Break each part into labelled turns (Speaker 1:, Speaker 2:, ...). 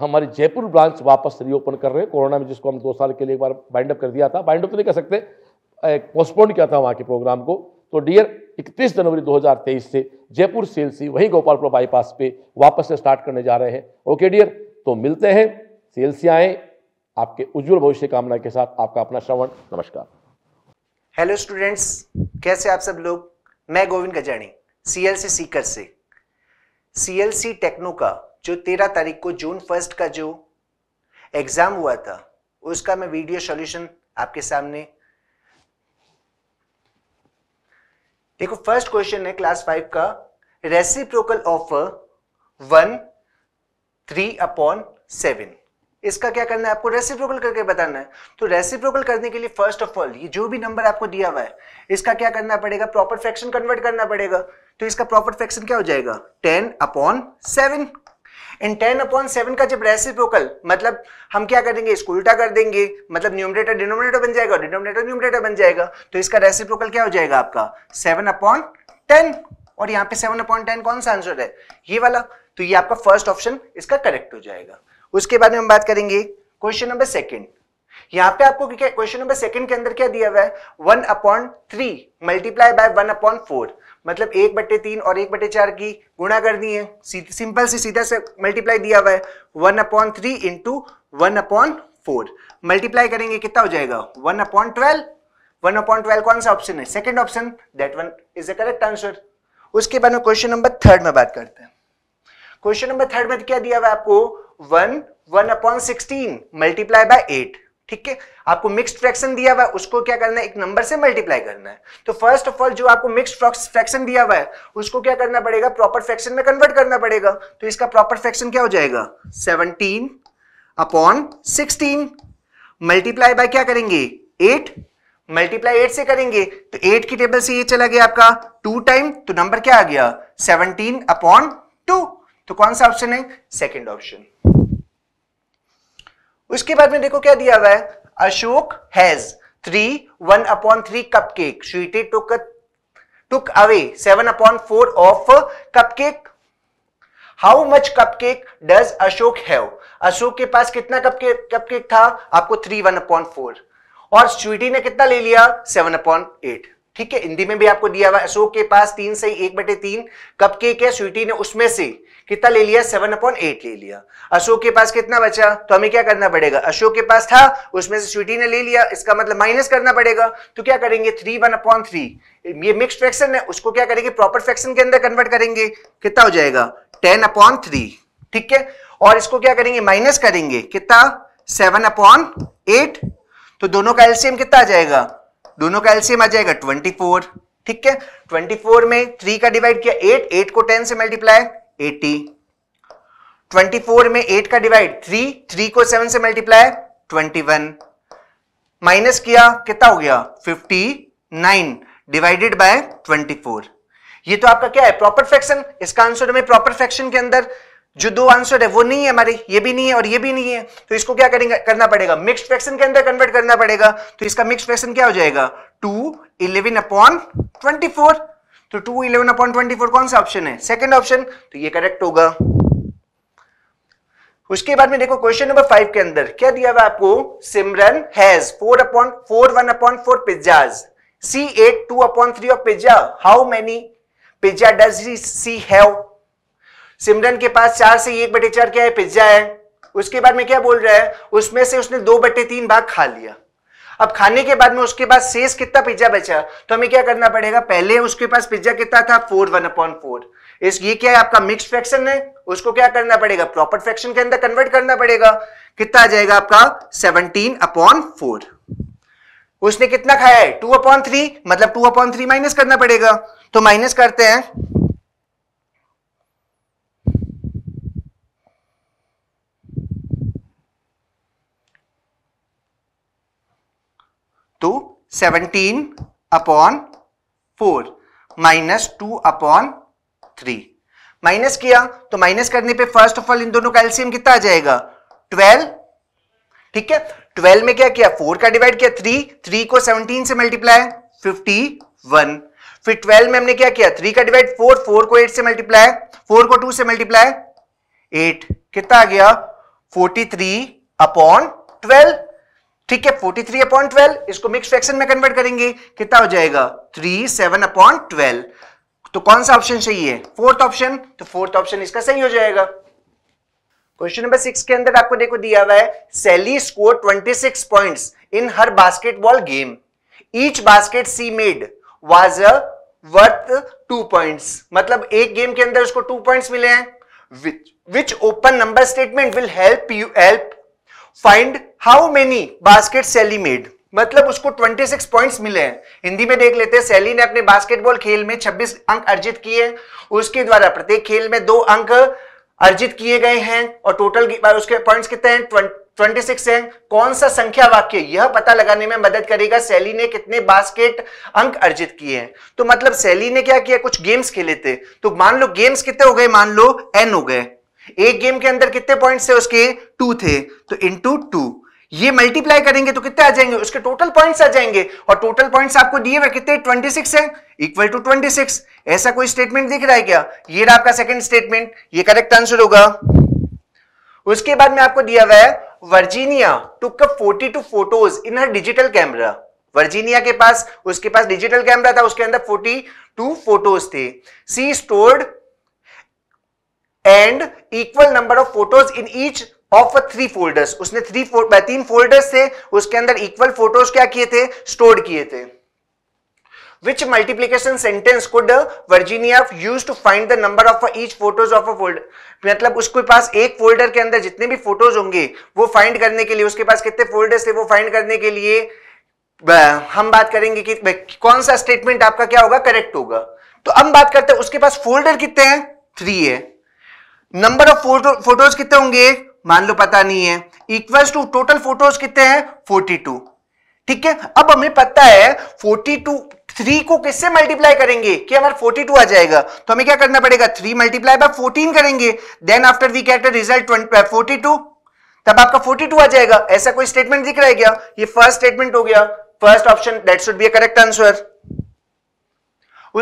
Speaker 1: हमारी जयपुर ब्रांच वापस रीओपन कर रहे हैं कोरोना में जिसको हम दो साल के लिए एक बार बाइंड अप कर दिया था बाइंड अप तो नहीं कर सकते पोस्टपोन किया था वहाँ के प्रोग्राम को तो डियर 31 जनवरी 2023 से जयपुर सीएलसी वहीं गोपालपुर बाईपास पे वापस से स्टार्ट करने जा रहे हैं ओके डियर तो मिलते हैं सीएलसी आए आपके उज्जवल भविष्य कामना के साथ आपका अपना श्रवण नमस्कार
Speaker 2: हेलो स्टूडेंट्स कैसे आप सब लोग मैं गोविंद एल सीएलसी सीकर से सीएलसी टेक्नो का जो तेरह तारीख को जून फर्स्ट का जो एग्जाम हुआ था उसका मैं वीडियो सॉल्यूशन आपके सामने देखो फर्स्ट क्वेश्चन है क्लास फाइव का reciprocal of one three upon seven इसका क्या करना है आपको रेसिप्रोकल करके बताना है तो रेसिप्रोकल करने के लिए फर्स्ट ऑफ ऑल ये जो भी नंबर आपको दिया हुआ है इसका क्या करना पड़ेगा प्रॉपर फ्रैक्शन कन्वर्ट करना पड़ेगा तो इसका प्रॉपर फ्रैक्शन क्या हो जाएगा टेन अपॉन सेवन इन टेन अपॉन सेवन का जब रेसिप्रोकल मतलब हम क्या करेंगे इसको उल्टा कर देंगे मतलब न्यूमरेटर डिनोमिनेटर बन जाएगा डिनोमिनेटर न्यूमरेटर बन जाएगा तो इसका रेसिप्रोकल क्या हो जाएगा आपका सेवन अपॉन टेन और यहाँ पे सेवन अपॉन टेन कौन सा आंसर है ये वाला तो ये आपका फर्स्ट ऑप्शन इसका करेक्ट हो जाएगा उसके बाद में हम बात करेंगे क्वेश्चन नंबर सेकेंड यहाँ पे आपको क्वेश्चन नंबर सेकंड के अंदर क्या दिया हुआ है one upon three multiply by one upon four मतलब एक बट्टे तीन और एक बट्टे चार की गुणा करनी है सिंपल से सीधा से मल्टीप्लाई दिया हुआ है one upon three into one upon four multiply करेंगे कितना हो जाएगा one upon twelve one upon twelve कौन सा ऑप्शन है second option that one is the correct answer उसके बाद में क्वेश्चन नंबर थर्ड में बात करते हैं क्वेश्चन नंबर थर्ड में क्या दिया हुआ है आपको one one upon sixteen multiply by eight ठीक है आपको मिक्स्ड फ्रैक्शन दिया हुआ है उसको क्या करना है एक नंबर से मल्टीप्लाई करना है तो फर्स्ट ऑफ ऑल जो आपको मिक्स्ड फ्रैक्शन दिया हुआ है उसको क्या करना पड़ेगा प्रॉपर फ्रैक्शन में कन्वर्ट करना पड़ेगा तो इसका प्रॉपर फ्रैक्शन क्या हो जाएगा seventeen upon sixteen multiply by क्या करेंगे एट मल्टीप्लाई एट से करेंगे तो एट की टेबल से ये चला गया आपका टू टाइम तो नंबर क्या आ गया सेवनटीन अपॉन टू तो कौन सा ऑप्शन है सेकेंड ऑप्शन उसके बाद में देखो क्या दिया हुआ है Ashok has three one upon three cupcake Sweety took took away seven upon four of cupcake how much cupcake does Ashok have Ashok के पास कितना कप कप केक था आपको थ्री वन अपॉन फोर और स्वीटी ने कितना ले लिया सेवन अपॉन एट ठीक है हिंदी में भी आपको दिया हुआ अशोक के पास तीन से एक बटे तीन कप केक है स्वीटी ने उसमें से कितना ले लिया सेवन अपॉन एट ले लिया अशोक के पास कितना बचा तो हमें क्या करना पड़ेगा अशोक के पास था उसमें से स्वीटी ने ले लिया इसका मतलब माइनस करना पड़ेगा तो क्या करेंगे थ्री वन अपॉन थ्री ये मिक्स फ्रैक्शन है उसको क्या करेंगे प्रॉपर फ्रैक्शन के अंदर कन्वर्ट करेंगे कितना हो जाएगा टेन अपॉन थ्री ठीक है और इसको क्या करेंगे माइनस करेंगे कितना सेवन अपॉन एट तो दोनों का एल्सियम कितना आ जाएगा दोनों का एल्सियम आ जाएगा ट्वेंटी फोर ठीक है ट्वेंटी फोर में थ्री का डिवाइड किया एट एट को टेन से मल्टीप्लाई एटी ट्वेंटी फोर में एट का डिवाइड थ्री थ्री को सेवन से मल्टीप्लाई ट्वेंटी वन माइनस किया कितना हो गया fifty nine divided by twenty four ये तो आपका क्या है प्रॉपर फ्रैक्शन इसका आंसर हमें प्रॉपर फ्रैक्शन के अंदर जो दो आंसर है वो नहीं है हमारे ये भी नहीं है और ये भी नहीं है तो इसको क्या करेंगे करना पड़ेगा मिक्स फ्रैक्शन के अंदर कन्वर्ट करना पड़ेगा तो इसका मिक्स फ्रैक्शन क्या हो जाएगा two eleven upon twenty four तो two eleven upon twenty four कौन सा ऑप्शन है सेकेंड ऑप्शन तो ये करेक्ट होगा उसके बाद में देखो क्वेश्चन नंबर फाइव के अंदर क्या दिया हुआ आपको Simran has four upon four one upon four pizzas she eight two upon three of pizza how many pizza does he she have Simran के पास चार से एक बटे चार क्या है पिज्जा है उसके बाद में क्या बोल रहा है उसमें से उसने दो बटे तीन भाग खा लिया अब खाने के बाद में उसके पास शेष कितना पिज्जा बचा तो हमें क्या करना पड़ेगा पहले उसके पास पिज्जा कितना था फोर वन अपॉन फोर इस ये क्या है आपका मिक्स फ्रैक्शन है उसको क्या करना पड़ेगा प्रॉपर फ्रैक्शन के अंदर कन्वर्ट करना पड़ेगा कितना आ जाएगा आपका सेवनटीन अपॉन फोर उसने कितना खाया है टू अपॉन थ्री मतलब टू अपॉन थ्री माइनस करना पड़ेगा तो माइनस करते हैं तो 17 upon four minus two upon three minus किया तो माइनस करने पे फर्स्ट ऑफ ऑल इन दोनों का एल्सियम कितना आ जाएगा 12 ठीक है 12 में क्या किया 4 का डिवाइड किया 3 3 को 17 से मल्टीप्लाई 51 फिर 12 में हमने क्या किया 3 का डिवाइड 4 4 को 8 से मल्टीप्लाई 4 को 2 से मल्टीप्लाई 8 कितना आ गया 43 अपॉन ट्वेल्व ठीक है फोर्टी थ्री अपॉइंट ट्वेल्व इसको मिक्स फ्रैक्शन में कन्वर्ट करेंगे कितना हो जाएगा थ्री सेवन अपॉइंट ट्वेल्व तो कौन सा ऑप्शन चाहिए फोर्थ ऑप्शन तो फोर्थ ऑप्शन इसका सही हो जाएगा क्वेश्चन नंबर सिक्स के अंदर आपको देखो दिया हुआ है Sally score twenty six point in her basketball game each basket she made was a worth two point मतलब एक गेम के अंदर उसको टू पॉइंट मिले हैं which open number statement will help you help find how many basket Sally made मतलब उसको 26 points मिले हैं हिंदी में देख लेते हैं सैली ने अपने बास्केटबॉल खेल में 26 अंक अर्जित किए उसके द्वारा प्रत्येक खेल में दो अंक अर्जित किए गए हैं और टोटल उसके पॉइंट्स कितने हैं 26 सिक्स है कौन सा संख्या वाक्य यह पता लगाने में मदद करेगा सैली ने कितने बास्केट अंक अर्जित किए हैं तो मतलब सैली ने क्या किया कुछ गेम्स खेले थे तो मान लो गेम्स कितने हो गए मान लो एन हो गए एक गेम के अंदर कितने पॉइंट्स थे उसके टू थे तो इंटू टू ये मल्टीप्लाई करेंगे तो कितने आ जाएंगे उसके टोटल पॉइंट्स आ जाएंगे और टोटल पॉइंट्स आपको दिए हुए कितने 26 है इक्वल टू 26 ऐसा कोई स्टेटमेंट दिख रहा है क्या ये रहा आपका सेकंड स्टेटमेंट ये करेक्ट आंसर होगा उसके बाद में आपको दिया हुआ है Virginia took up 42 photos in her digital camera Virginia के पास उसके पास डिजिटल कैमरा था उसके अंदर 42 फोटोज थे she stored and equal number of photos in each of three folders उसने थ्री तीन फोल्डर्स थे उसके अंदर इक्वल फोटोज क्या किए थे स्टोर किए थे which multiplication sentence could virginia use to find the number of each photos of a folder मतलब उसके पास एक फोल्डर के अंदर जितने भी फोटोज होंगे वो फाइंड करने के लिए उसके पास कितने फोल्डर्स थे वो फाइंड करने के लिए हम बात करेंगे कि कौन सा स्टेटमेंट आपका क्या होगा करेक्ट होगा तो हम बात करते हैं उसके पास फोल्डर कितने हैं थ्री है नंबर ऑफ फोटो फोटोज कितने होंगे मान लो पता नहीं है इक्वल्स टू टोटल फोटोज कितने हैं 42 ठीक है अब हमें पता है 42 थ्री को किससे मल्टीप्लाई करेंगे कि हमारा 42 आ जाएगा तो हमें क्या करना पड़ेगा थ्री मल्टीप्लाई बाय फोर्टीन करेंगे then after we get result forty two तब आपका 42 आ जाएगा ऐसा कोई स्टेटमेंट दिख रहा है क्या ये फर्स्ट स्टेटमेंट हो गया first option that should be a correct answer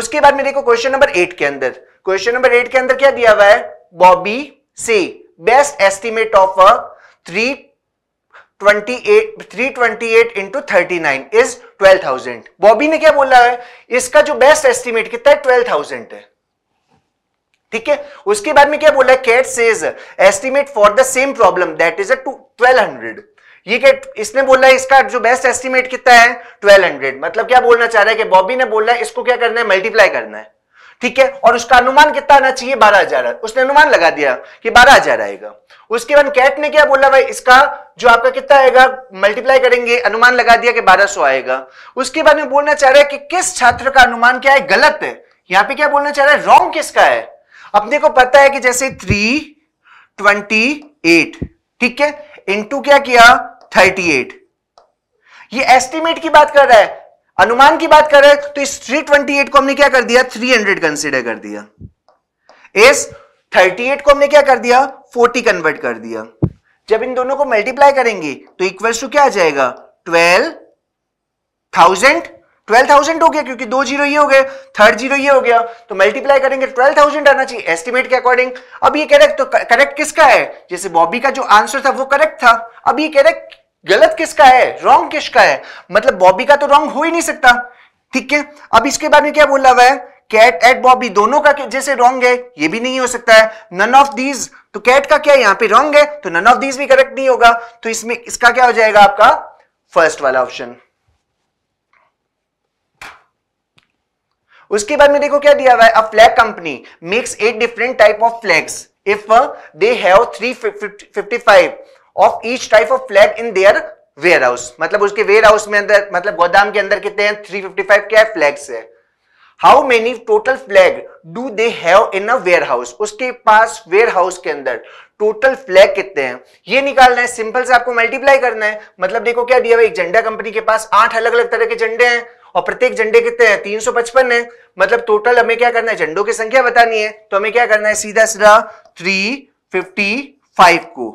Speaker 2: उसके बाद मेरे को क्वेश्चन नंबर एट के अंदर क्वेश्चन नंबर एट के अंदर क्या दिया हुआ है बॉबी से best estimate of a 328 328 into 39 is 12000 Bobby ने क्या बोला है इसका जो बेस्ट एस्टिमेट कितना है 12000 है ठीक है उसके बाद में क्या बोला है Kat says estimate for the same problem that is a 1200 ये इसने बोला है इसका जो बेस्ट एस्टिमेट कितना है 1200 मतलब क्या बोलना चाह रहा है कि बॉबी ने बोला है इसको क्या करना है मल्टीप्लाई करना है ठीक है और उसका अनुमान कितना आना चाहिए बारह हजार उसने अनुमान लगा दिया कि बारह हजार आएगा उसके बाद कैट ने क्या बोला भाई इसका जो आपका कितना आएगा मल्टीप्लाई करेंगे अनुमान लगा दिया कि सौ आएगा उसके बाद में बोलना चाह रहा है कि किस छात्र का अनुमान क्या है गलत है यहाँ पे क्या बोलना चाह रहा है रॉन्ग किसका है अपने को पता है कि जैसे थ्री ट्वेंटी एट ठीक है इंटू क्या किया थर्टी एट ये एस्टिमेट की बात कर रहा है अनुमान की बात करें तो इस 328 को हमने क्या कर दिया 300 कंसीडर कर दिया इस 38 को हमने क्या कर दिया 40 कन्वर्ट कर दिया जब इन दोनों को मल्टीप्लाई करेंगे तो इक्वल्स टू क्या आ जाएगा ट्वेल्व थाउजेंड ट्वेल्व थाउजेंड हो गया क्योंकि दो जीरो ये हो गए थर्ड जीरो ये हो गया तो मल्टीप्लाई करेंगे ट्वेल्व थाउजेंड आना चाहिए एस्टिमेट के अकॉर्डिंग अब ये करेक्ट तो करेक्ट किसका है जैसे बॉबी का जो आंसर था वो करेक्ट था अब ये करेक्ट गलत किसका है रॉन्ग किसका है मतलब बॉबी का तो रॉन्ग हो ही नहीं सकता ठीक है अब इसके बारे में क्या बोला हुआ है कैट एट बॉबी दोनों का जैसे रॉन्ग है ये भी नहीं हो सकता है नन ऑफ दीज तो कैट का क्या यहां पे रॉन्ग है तो नन ऑफ दीज भी करेक्ट नहीं होगा तो इसमें इसका क्या हो जाएगा आपका फर्स्ट वाला ऑप्शन उसके बाद में देखो क्या दिया हुआ है a flag company makes eight different type of flags if they have 355 of each type of flag in their warehouse मतलब उसके वेयर हाउस में अंदर मतलब गोदाम के अंदर कितने हैं 355 क्या है फ्लैग्स है how many total flag do they have in a warehouse उसके पास वेयर हाउस के अंदर टोटल फ्लैग कितने हैं ये निकालना है सिंपल से आपको मल्टीप्लाई करना है मतलब देखो क्या दिया हुआ एक झंडा कंपनी के पास आठ अलग अलग तरह के झंडे हैं और प्रत्येक झंडे कितने हैं तीन सौ पचपन है मतलब टोटल हमें क्या करना है झंडों की संख्या बतानी है तो हमें क्या करना है सीधा सीधा थ्री फिफ्टी फाइव को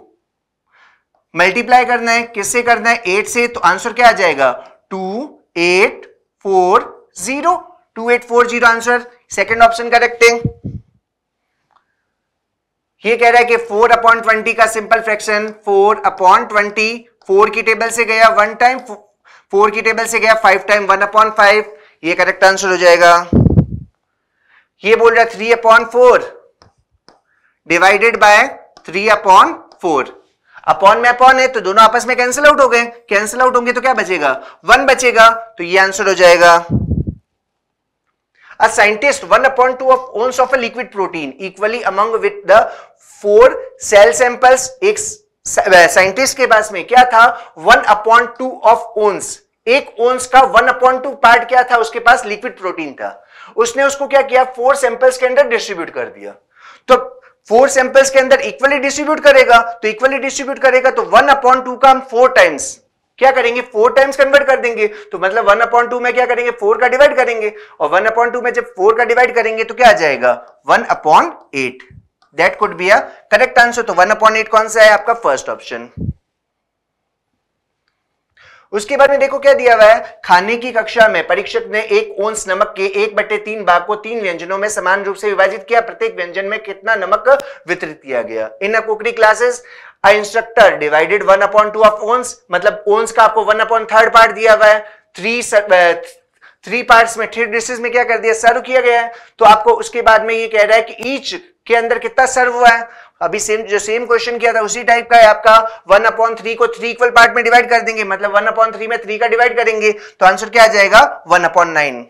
Speaker 2: मल्टीप्लाई करना है किससे करना है एट से तो आंसर क्या आ जाएगा two eight four zero two eight four zero answer second option correct है ये कह रहा है कि फोर अपॉन ट्वेंटी का simple fraction four upon twenty four की टेबल से गया वन टाइम फोर की टेबल से गया five time one upon five ये करेक्ट आंसर हो जाएगा ये बोल रहा है three upon four divided by three upon four upon में अपॉन है तो दोनों आपस में कैंसिल आउट हो गए कैंसिल आउट होंगे तो क्या बचेगा वन बचेगा तो ये आंसर हो जाएगा a scientist one upon two of ounce of a liquid protein equally among with the four cell samples एक साइंटिस्ट के पास में क्या था one upon two of ounce एक ओन्स का वन अपॉन टू पार्ट क्या था उसके पास लिक्विड प्रोटीन था उसने उसको क्या किया फोर सैंपल्स के अंदर डिस्ट्रीब्यूट कर दिया तो फोर सैंपल्स के अंदर इक्वली डिस्ट्रीब्यूट करेगा तो इक्वली डिस्ट्रीब्यूट करेगा तो वन अपॉइंट टू का हम फोर टाइम्स क्या करेंगे फोर टाइम्स कन्वर्ट कर देंगे तो मतलब वन अपॉइंट टू में क्या करेंगे फोर का डिवाइड करेंगे और वन अपॉइंट टू में जब फोर का डिवाइड करेंगे तो क्या आ जाएगा one upon eight that could be a correct answer तो वन अपॉइंट एट कौन सा है आपका फर्स्ट ऑप्शन उसके बाद में देखो क्या दिया हुआ है खाने की कक्षा में परीक्षक ने एक ओंस नमक के एक बटे तीन भाग को तीन व्यंजनों में समान रूप से विभाजित किया प्रत्येक व्यंजन में कितना नमक वितरित किया गया in cookery classes instructor divided one upon two of ounce मतलब ओन्स का आपको वन अपॉइंट थर्ड पार्ट दिया हुआ है थ्री थ्री पार्ट्स में थ्री डिशेज में क्या कर दिया सर्व किया गया है तो आपको उसके बाद में ये कह रहा है कि ईच के अंदर कितना सर्व हुआ है अभी सेम जो सेम क्वेश्चन किया था उसी टाइप का है आपका वन अपॉन थ्री को थ्री इक्वल पार्ट में डिवाइड कर देंगे मतलब वन अपॉन थ्री में थ्री का डिवाइड करेंगे तो आंसर क्या आ जाएगा वन अपॉन नाइन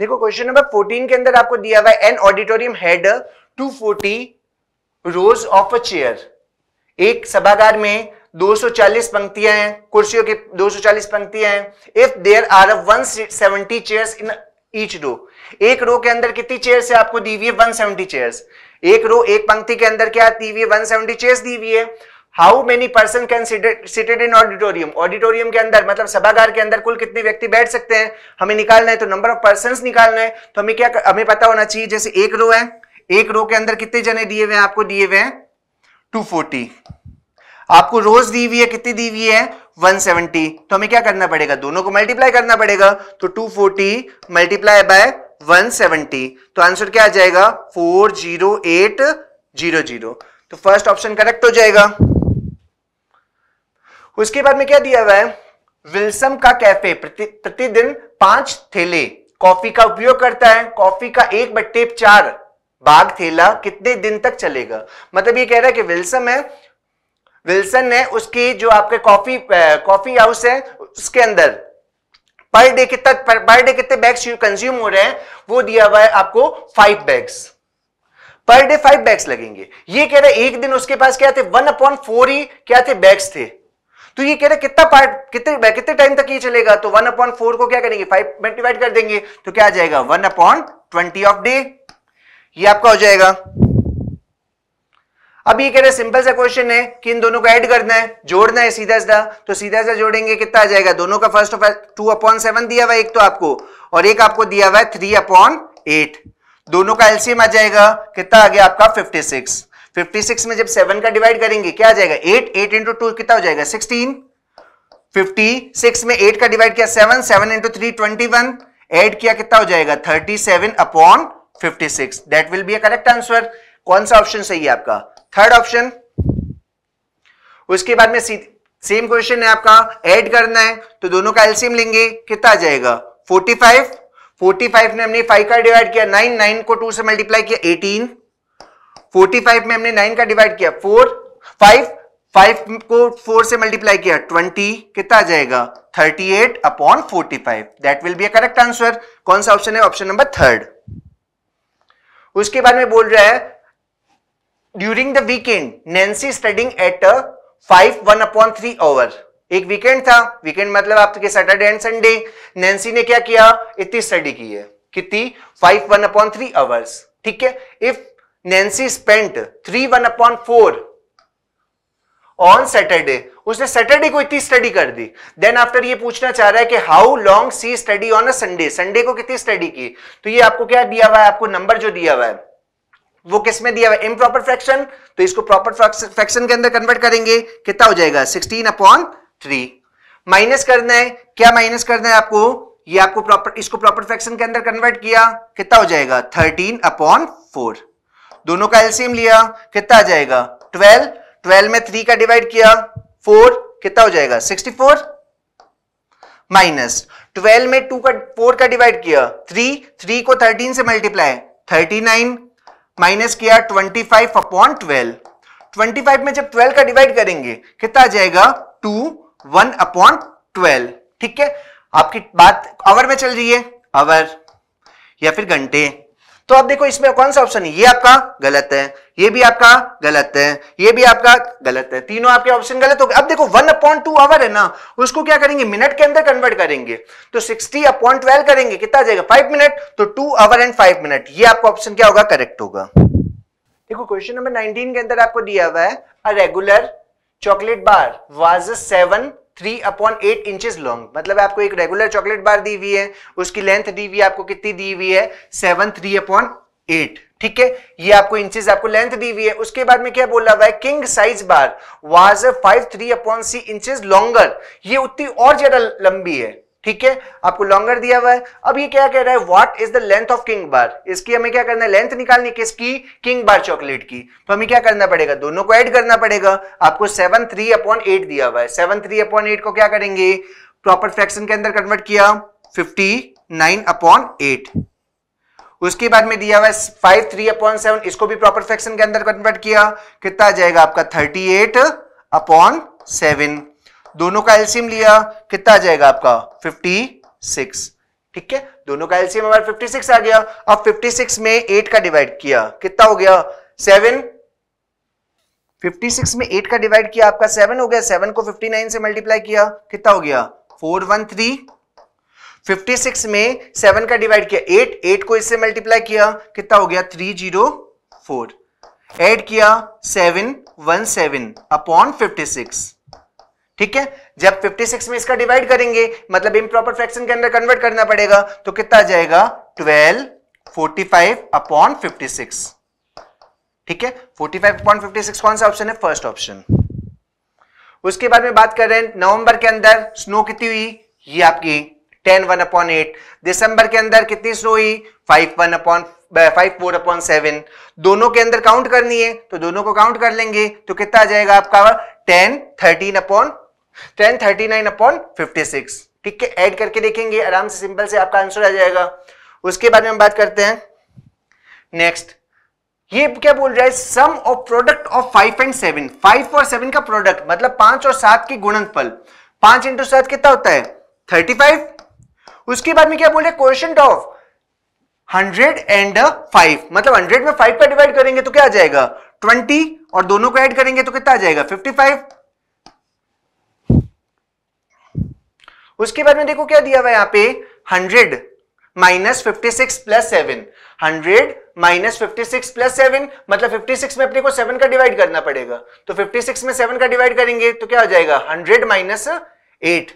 Speaker 2: देखो क्वेश्चन नंबर फोर्टीन के अंदर आपको दिया हुआ an auditorium had two forty rows of a chair एक सभागार में 240 पंक्तियां हैं कुर्सियों के 240 पंक्तियां हैं if there are 170 chairs in each row एक रो के अंदर कितनी चेयर्स है आपको दी हुई है 170 चेयर्स एक रो एक पंक्ति के अंदर क्या दी हुई है वन सेवेंटी चेस दी हुई है how many person can seated in auditorium auditorium के अंदर मतलब सभागार के अंदर कुल कितने व्यक्ति बैठ सकते हैं हमें निकालना है तो नंबर ऑफ पर्सन निकालना है तो हमें क्या हमें पता होना चाहिए जैसे एक रो है एक रो के अंदर कितने जने दिए हुए हैं आपको दिए हुए हैं 240 आपको रोज दी हुई है कितनी दी हुई है 170 तो हमें क्या करना पड़ेगा दोनों को मल्टीप्लाई करना पड़ेगा तो 240 मल्टीप्लाई बाय 170 तो आंसर क्या आ जाएगा 40800 तो फर्स्ट ऑप्शन करेक्ट हो जाएगा उसके बाद में क्या दिया हुआ है विल्सम का कैफे प्रतिदिन पांच थैले कॉफी का उपयोग करता है कॉफी का एक बट्टे चार बाग थैला कितने दिन तक चलेगा मतलब ये कह रहा है कि विल्सम है विल्सन ने उसकी जो आपके कॉफी कॉफी हाउस है उसके अंदर पर डे कितना पर डे कितने बैग्स कंज्यूम हो रहे हैं वो दिया हुआ है आपको five bags per day five bags लगेंगे ये कह रहे एक दिन उसके पास क्या थे वन अपॉन फोर ही क्या थे बैग्स थे तो ये कह रहे कितना पार्ट कितने कितने टाइम तक ये चलेगा तो वन अपॉन फोर को क्या करेंगे फाइव में डिवाइड कर देंगे तो क्या आ जाएगा one upon twenty of day ये आपका हो जाएगा अब ये कह रहे सिंपल सा क्वेश्चन है कि इन दोनों को ऐड करना है जोड़ना है सीधा सीधा तो सीधा सा जोड़ेंगे कितना आ जाएगा दोनों का first of two upon seven दिया हुआ एक तो आपको और एक आपको दिया हुआ है थ्री अपॉन एट दोनों का एलसीएम आ जाएगा कितना आ गया आपका फिफ्टी सिक्स फिफ्टी सिक्स में जब सेवन का डिवाइड करेंगे क्या आ जाएगा एट एट इंटू टू कितना हो जाएगा सिक्सटीन फिफ्टी सिक्स में एट का डिवाइड किया seven seven into three twenty one add किया कितना हो जाएगा thirty seven upon fifty six that will be a correct answer कौन सा ऑप्शन सही है आपका थर्ड ऑप्शन उसके बाद में सेम क्वेश्चन है आपका ऐड करना है तो दोनों का एल्सियम लेंगे कितना आ जाएगा 45 45 में हमने 5 का डिवाइड किया 9 9 को 2 से मल्टीप्लाई किया 18 45 में हमने 9 का डिवाइड किया 4 5 5 को 4 से मल्टीप्लाई किया 20 कितना आ जाएगा 38 upon forty five that will be a correct answer कौन सा ऑप्शन है ऑप्शन नंबर थर्ड उसके बाद में बोल रहा है during the weekend Nancy studying at five one upon three hour एक वीकेंड था वीकेंड मतलब आपके सैटरडे एंड संडे नैन्सी ने क्या किया इतनी स्टडी की है कितनी five one upon three hours ठीक है if Nancy spent three one upon four on Saturday उसने सैटरडे को इतनी स्टडी कर दी देन आफ्टर ये पूछना चाह रहा है कि how long she study on a Sunday Sunday को कितनी स्टडी की तो ये आपको क्या दिया हुआ है आपको नंबर जो दिया हुआ है वो किस में दिया हुआ इम प्रॉपर फ्रैक्शन तो इसको प्रॉपर फ्रैक्शन के अंदर कन्वर्ट करेंगे कितना हो जाएगा 16 अपॉन थ्री माइनस करना है क्या माइनस करना है आपको ये आपको प्रॉपर इसको प्रॉपर फ्रैक्शन के अंदर कन्वर्ट किया कितना हो जाएगा 13 अपॉन फोर दोनों का एलसीएम लिया कितना आ जाएगा 12 12 में 3 का डिवाइड किया 4 कितना हो जाएगा 64 माइनस 12 में 2 का 4 का डिवाइड किया 3 3 को 13 से मल्टीप्लाई 39 माइनस किया 25 अपॉन ट्वेल्व 25 में जब 12 का डिवाइड करेंगे कितना आ जाएगा 2 1 अपॉन ट्वेल्व ठीक है आपकी बात आवर में चल रही है आवर या फिर घंटे तो आप देखो इसमें कौन सा ऑप्शन है ये आपका गलत है ये भी आपका गलत है ये भी आपका गलत है तीनों आपके ऑप्शन गलत हो गए अब देखो वन अपॉइंट टू आवर है ना उसको क्या करेंगे मिनट के अंदर कन्वर्ट करेंगे तो सिक्सटी अपॉइंट ट्वेल्व करेंगे कितना जाएगा फाइव मिनट तो two hour and five minute ये आपका ऑप्शन क्या होगा करेक्ट होगा देखो क्वेश्चन नंबर नाइनटीन के अंदर आपको दिया हुआ है a regular chocolate bar was seven three upon eight inches long मतलब आपको एक रेगुलर चॉकलेट बार दी हुई है उसकी लेंथ दी हुई आपको कितनी दी हुई है सेवन थ्री अपॉन एट ठीक है ये आपको इंचेस आपको लेंथ दी हुई है उसके बाद में क्या बोला हुआ है king size bar was five three upon सी इंचेस लॉन्गर ये उतनी और ज्यादा लंबी है ठीक है आपको लॉन्गर दिया हुआ है अब ये क्या कह रहा है what is the length of king bar इसकी हमें क्या करना है लेंथ निकालनी किसकी किंग बार चॉकलेट की तो हमें क्या करना पड़ेगा दोनों को ऐड करना पड़ेगा आपको सेवन थ्री अपॉन एट दिया हुआ है सेवन थ्री अपॉन एट को क्या करेंगे प्रॉपर फ्रैक्शन के अंदर कन्वर्ट किया फिफ्टी नाइन अपॉन एट उसके बाद में दिया हुआ है फाइव थ्री अपॉन सेवन इसको भी प्रॉपर फ्रैक्शन के अंदर कन्वर्ट किया कितना आ जाएगा आपका थर्टी एट अपॉन सेवन दोनों का एल्सियम लिया कितना आ जाएगा आपका 56 ठीक है दोनों का एल्सियम हमारा 56 आ गया अब 56 में 8 का डिवाइड किया कितना हो गया 7 56 में 8 का डिवाइड किया आपका 7 हो गया 7 को 59 से मल्टीप्लाई किया कितना हो गया 413 56 में 7 का डिवाइड किया 8 8 को इससे मल्टीप्लाई किया कितना हो गया 304 ऐड किया 717 अपॉन 56 ठीक है जब 56 में इसका डिवाइड करेंगे मतलब इम्प्रॉपर फ्रैक्शन के अंदर कन्वर्ट करना पड़ेगा तो कितना आ जाएगा 12 45 अपॉन 56 ठीक है 45 अपॉन 56 कौन सा ऑप्शन है फर्स्ट ऑप्शन उसके बाद में बात कर रहे हैं नवंबर के अंदर स्नो कितनी हुई ये आपकी 10 वन अपॉन एट दिसंबर के अंदर कितनी स्नो हुई five one upon five four upon seven दोनों के अंदर काउंट करनी है तो दोनों को काउंट कर लेंगे तो कितना आ जाएगा आपका ten thirteen upon ten thirty nine upon fifty six ठीक है ऐड करके देखेंगे आराम से सिंपल से आपका आंसर आ जाएगा उसके बारे में बात करते हैं नेक्स्ट ये क्या बोल रहा है sum of product of five and seven five और सेवन का प्रोडक्ट मतलब पांच और सात की गुणनफल पांच इंटू सात कितना होता है थर्टी फाइव उसके बाद में क्या बोल रहे question of hundred and five मतलब हंड्रेड में फाइव का डिवाइड करेंगे तो क्या आ जाएगा ट्वेंटी और दोनों को ऐड करेंगे तो कितना आ जाएगा फिफ्टी फाइव उसके बाद में देखो क्या दिया हुआ है यहाँ पे hundred minus fifty six plus seven hundred minus fifty six plus seven मतलब फिफ्टी सिक्स में अपने को सेवन का डिवाइड करना पड़ेगा तो फिफ्टी सिक्स में सेवन का डिवाइड करेंगे तो क्या हो जाएगा हंड्रेड माइनस एट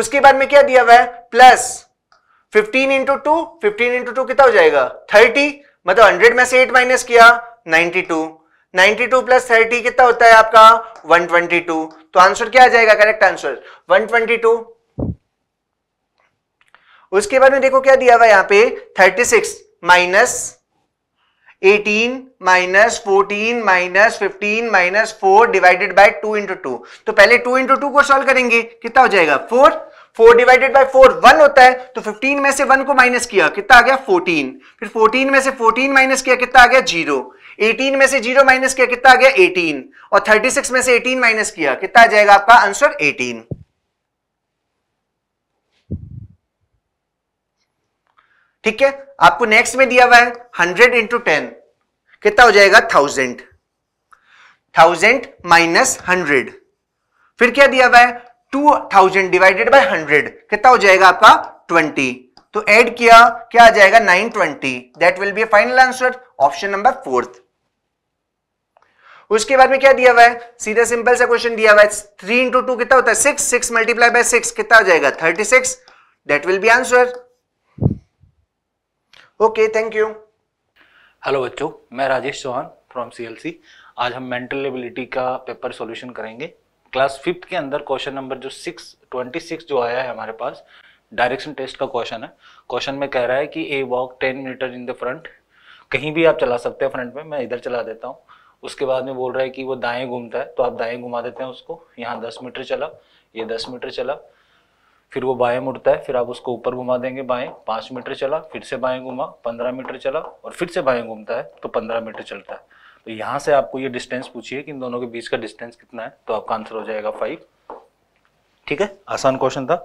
Speaker 2: उसके बाद में क्या दिया हुआ है plus fifteen into two fifteen into two कितना हो जाएगा थर्टी मतलब हंड्रेड में से एट माइनस किया ninety two ninety two plus thirty कितना होता है आपका वन ट्वेंटी टू तो आंसर क्या आ जाएगा correct answer one twenty two उसके बाद में देखो क्या दिया हुआ यहां पे 36 six minus eighteen minus fourteen minus fifteen minus four divided by two into two तो पहले टू इंटू टू को सॉल्व करेंगे कितना हो जाएगा four four divided by four one होता है तो फिफ्टीन में से वन को माइनस किया कितना आ गया फोर्टीन फिर फोर्टीन में से फोर्टीन माइनस किया कितना आ गया जीरो एटीन में से जीरो माइनस किया कितना आ गया एटीन और थर्टी सिक्स में से एटीन माइनस किया कितना आ जाएगा आपका आंसर एटीन ठीक है आपको नेक्स्ट में दिया हुआ है हंड्रेड इंटू टेन कितना हो जाएगा थाउजेंड थाउजेंड माइनस हंड्रेड फिर क्या दिया हुआ है two thousand divided by hundred कितना हो जाएगा आपका ट्वेंटी तो ऐड किया क्या आ जाएगा nine twenty that will be final answer option number fourth उसके बाद में क्या दिया हुआ है सीधा सिंपल सा क्वेश्चन दिया हुआ है थ्री इंटू टू कितना होता है six six multiply by six कितना हो जाएगा thirty six that will be answer okay thank you
Speaker 3: hello बच्चों मैं राजेश चौहान फ्रॉम सीएलसी आज हम मेंटल एबिलिटी का पेपर सॉल्यूशन करेंगे क्लास फिफ्थ के अंदर क्वेश्चन नंबर जो सिक्स ट्वेंटी सिक्स जो आया है हमारे पास डायरेक्शन टेस्ट का क्वेश्चन है क्वेश्चन में कह रहा है कि A walk ten metre in the front कहीं भी आप चला सकते हैं फ्रंट में मैं इधर चला देता हूँ उसके बाद में बोल रहा है कि वो दाएं घूमता है तो आप दाएं घुमा देते हैं उसको यहाँ दस मीटर चला ये दस मीटर चला फिर वो बाएं मुड़ता है फिर आप उसको ऊपर घुमा देंगे बाएं पाँच मीटर चला फिर से बाएं घुमा पंद्रह मीटर चला और फिर से बाएं घूमता है तो पंद्रह मीटर चलता है तो यहाँ से आपको ये डिस्टेंस पूछिए कि इन दोनों के बीच का डिस्टेंस कितना है तो आपका आंसर हो जाएगा फाइव ठीक है आसान क्वेश्चन था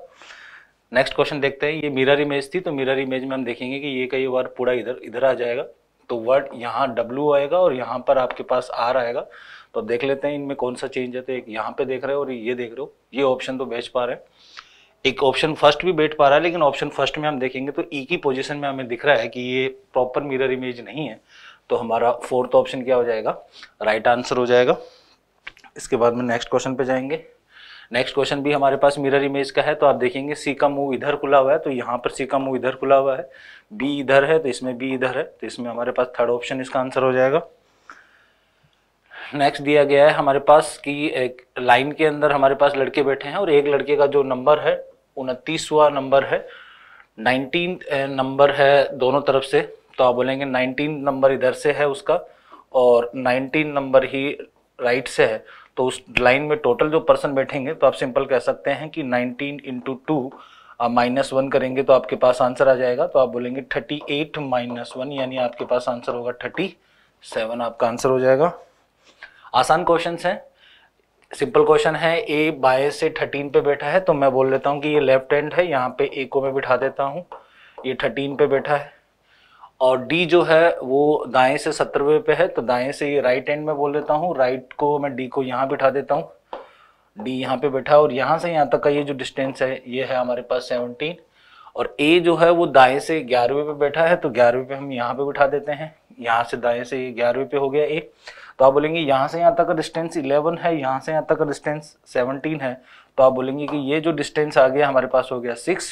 Speaker 3: नेक्स्ट क्वेश्चन देखते हैं ये मिरर इमेज थी तो मिरर इमेज में हम देखेंगे कि ये कई वर्ड पूरा इधर इधर आ जाएगा तो वर्ड यहाँ डब्लू आएगा और यहाँ पर आपके पास आर आएगा तो देख लेते हैं इनमें कौन सा चेंज है तो एक यहाँ पे देख रहे हो और ये देख रहे हो ये ऑप्शन तो बेच पा रहे हैं एक ऑप्शन फर्स्ट भी बैठ पा रहा है लेकिन ऑप्शन फर्स्ट में हम देखेंगे तो ई e की पोजीशन में हमें दिख रहा है कि ये प्रॉपर मिरर इमेज नहीं है तो हमारा फोर्थ ऑप्शन क्या हो जाएगा राइट right आंसर हो जाएगा इसके बाद में नेक्स्ट क्वेश्चन पे जाएंगे नेक्स्ट क्वेश्चन भी हमारे पास मिरर इमेज का है तो आप देखेंगे सी का मुंह इधर खुला हुआ है तो यहाँ पर सी का मुंह इधर खुला हुआ है बी इधर है तो इसमें बी इधर है तो इसमें हमारे पास थर्ड ऑप्शन इसका आंसर हो जाएगा नेक्स्ट दिया गया है हमारे पास कि एक लाइन के अंदर हमारे पास लड़के बैठे हैं और एक लड़के का जो नंबर है उनतीसवा नंबर है नाइनटीन नंबर है दोनों तरफ से तो आप बोलेंगे नाइनटीन नंबर इधर से है उसका और नाइनटीन नंबर ही राइट से है तो उस लाइन में टोटल जो पर्सन बैठेंगे तो आप सिंपल कह सकते हैं कि नाइनटीन इंटू टू आप माइनस वन करेंगे तो आपके पास आंसर आ जाएगा तो आप बोलेंगे थर्टी एट माइनस वन यानी आपके पास आंसर होगा थर्टी सेवन आपका आंसर हो जाएगा आसान क्वेश्चन हैं सिंपल क्वेश्चन है ए बाईस से थर्टीन पे बैठा है तो मैं बोल लेता हूँ कि ये लेफ्ट हैंड है यहाँ पे ए को मैं बिठा देता हूँ ये थर्टीन पे बैठा है और डी जो है वो दाएं से सत्रहवें पे है तो दाएं से ये राइट हैंड में बोल देता हूँ राइट को मैं डी को यहाँ बिठा देता हूँ डी यहाँ पे बैठा है और यहाँ से यहाँ तक का ये जो डिस्टेंस है ये है हमारे पास सेवनटीन और ए जो है वो दाएं से ग्यारहवें पे बैठा है तो ग्यारहवें पे हम यहाँ पे बिठा देते हैं यहाँ से दाएं से ये ग्यारहवें पे हो गया ए तो आप बोलेंगे यहाँ से यहाँ तक का डिस्टेंस 11 है यहाँ से यहाँ तक का डिस्टेंस 17 है तो आप बोलेंगे कि ये जो डिस्टेंस आ गया हमारे पास हो गया सिक्स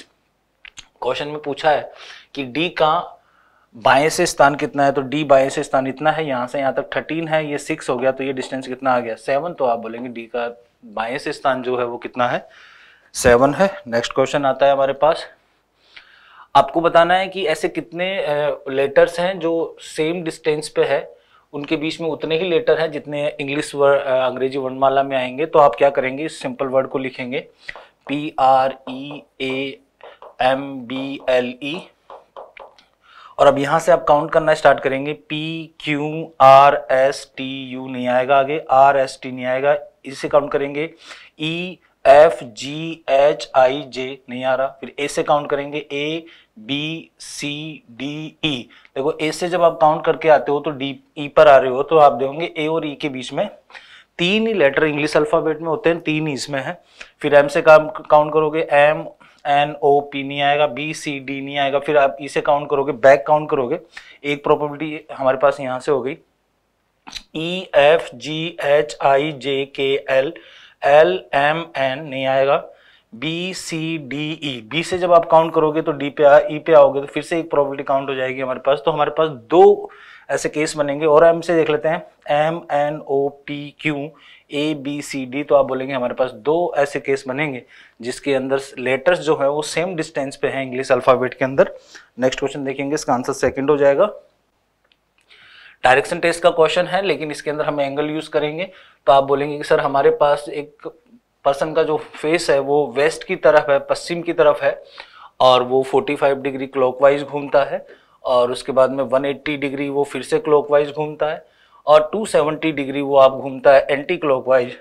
Speaker 3: क्वेश्चन में पूछा है कि डी का बाएं से स्थान कितना है तो डी बाएं से स्थान इतना है यहाँ से यहाँ तक थर्टीन है ये सिक्स हो गया तो ये डिस्टेंस कितना आ गया सेवन तो आप बोलेंगे डी का बाएं से स्थान जो है वो कितना है सेवन है नेक्स्ट क्वेश्चन आता है हमारे पास आपको बताना है कि ऐसे कितने लेटर्स हैं जो सेम डिस्टेंस पे है उनके बीच में उतने ही लेटर हैं जितने इंग्लिश वर्ड अंग्रेजी वर्णमाला में आएंगे तो आप क्या करेंगे इस सिंपल वर्ड को लिखेंगे P R E A M B L E और अब यहां से आप काउंट करना स्टार्ट करेंगे P Q R S T U नहीं आएगा आगे आर एस टी नहीं आएगा इसे काउंट करेंगे E F G H I जे नहीं आ रहा फिर ए से काउंट करेंगे ए बी सी डी ई देखो ए से जब आप काउंट करके आते हो तो डी ई e पर आ रहे हो तो आप देखोगे ए और ई e के बीच में तीन ही लेटर इंग्लिश अल्फाबेट में होते हैं तीन ही इसमें है फिर एम से काम काउंट करोगे एम एन ओ पी नहीं आएगा बी सी डी नहीं आएगा फिर आप इसे e काउंट करोगे बैक काउंट करोगे एक प्रॉपर्टी हमारे पास यहाँ से हो गई E F G H I जे के एल एल एम एन नहीं आएगा B C D E B से जब आप काउंट करोगे तो डी पे ई e पे आओगे तो फिर से एक प्रॉबिलिटी काउंट हो जाएगी हमारे पास तो हमारे पास दो ऐसे केस बनेंगे और एम से देख लेते हैं M N O P Q A B C D तो आप बोलेंगे हमारे पास दो ऐसे केस बनेंगे जिसके अंदर लेटर्स जो है वो सेम डिस्टेंस पे है इंग्लिश अल्फ़ाबेट के अंदर नेक्स्ट क्वेश्चन देखेंगे इसका आंसर सेकेंड हो जाएगा डायरेक्शन टेस्ट का क्वेश्चन है लेकिन इसके अंदर हम एंगल यूज़ करेंगे तो आप बोलेंगे कि सर हमारे पास एक पर्सन का जो फेस है वो वेस्ट की तरफ है पश्चिम की तरफ है और वो 45 डिग्री क्लॉकवाइज घूमता है और उसके बाद में 180 डिग्री वो फिर से क्लॉकवाइज घूमता है और 270 डिग्री वो आप घूमता है एंटी क्लॉकवाइज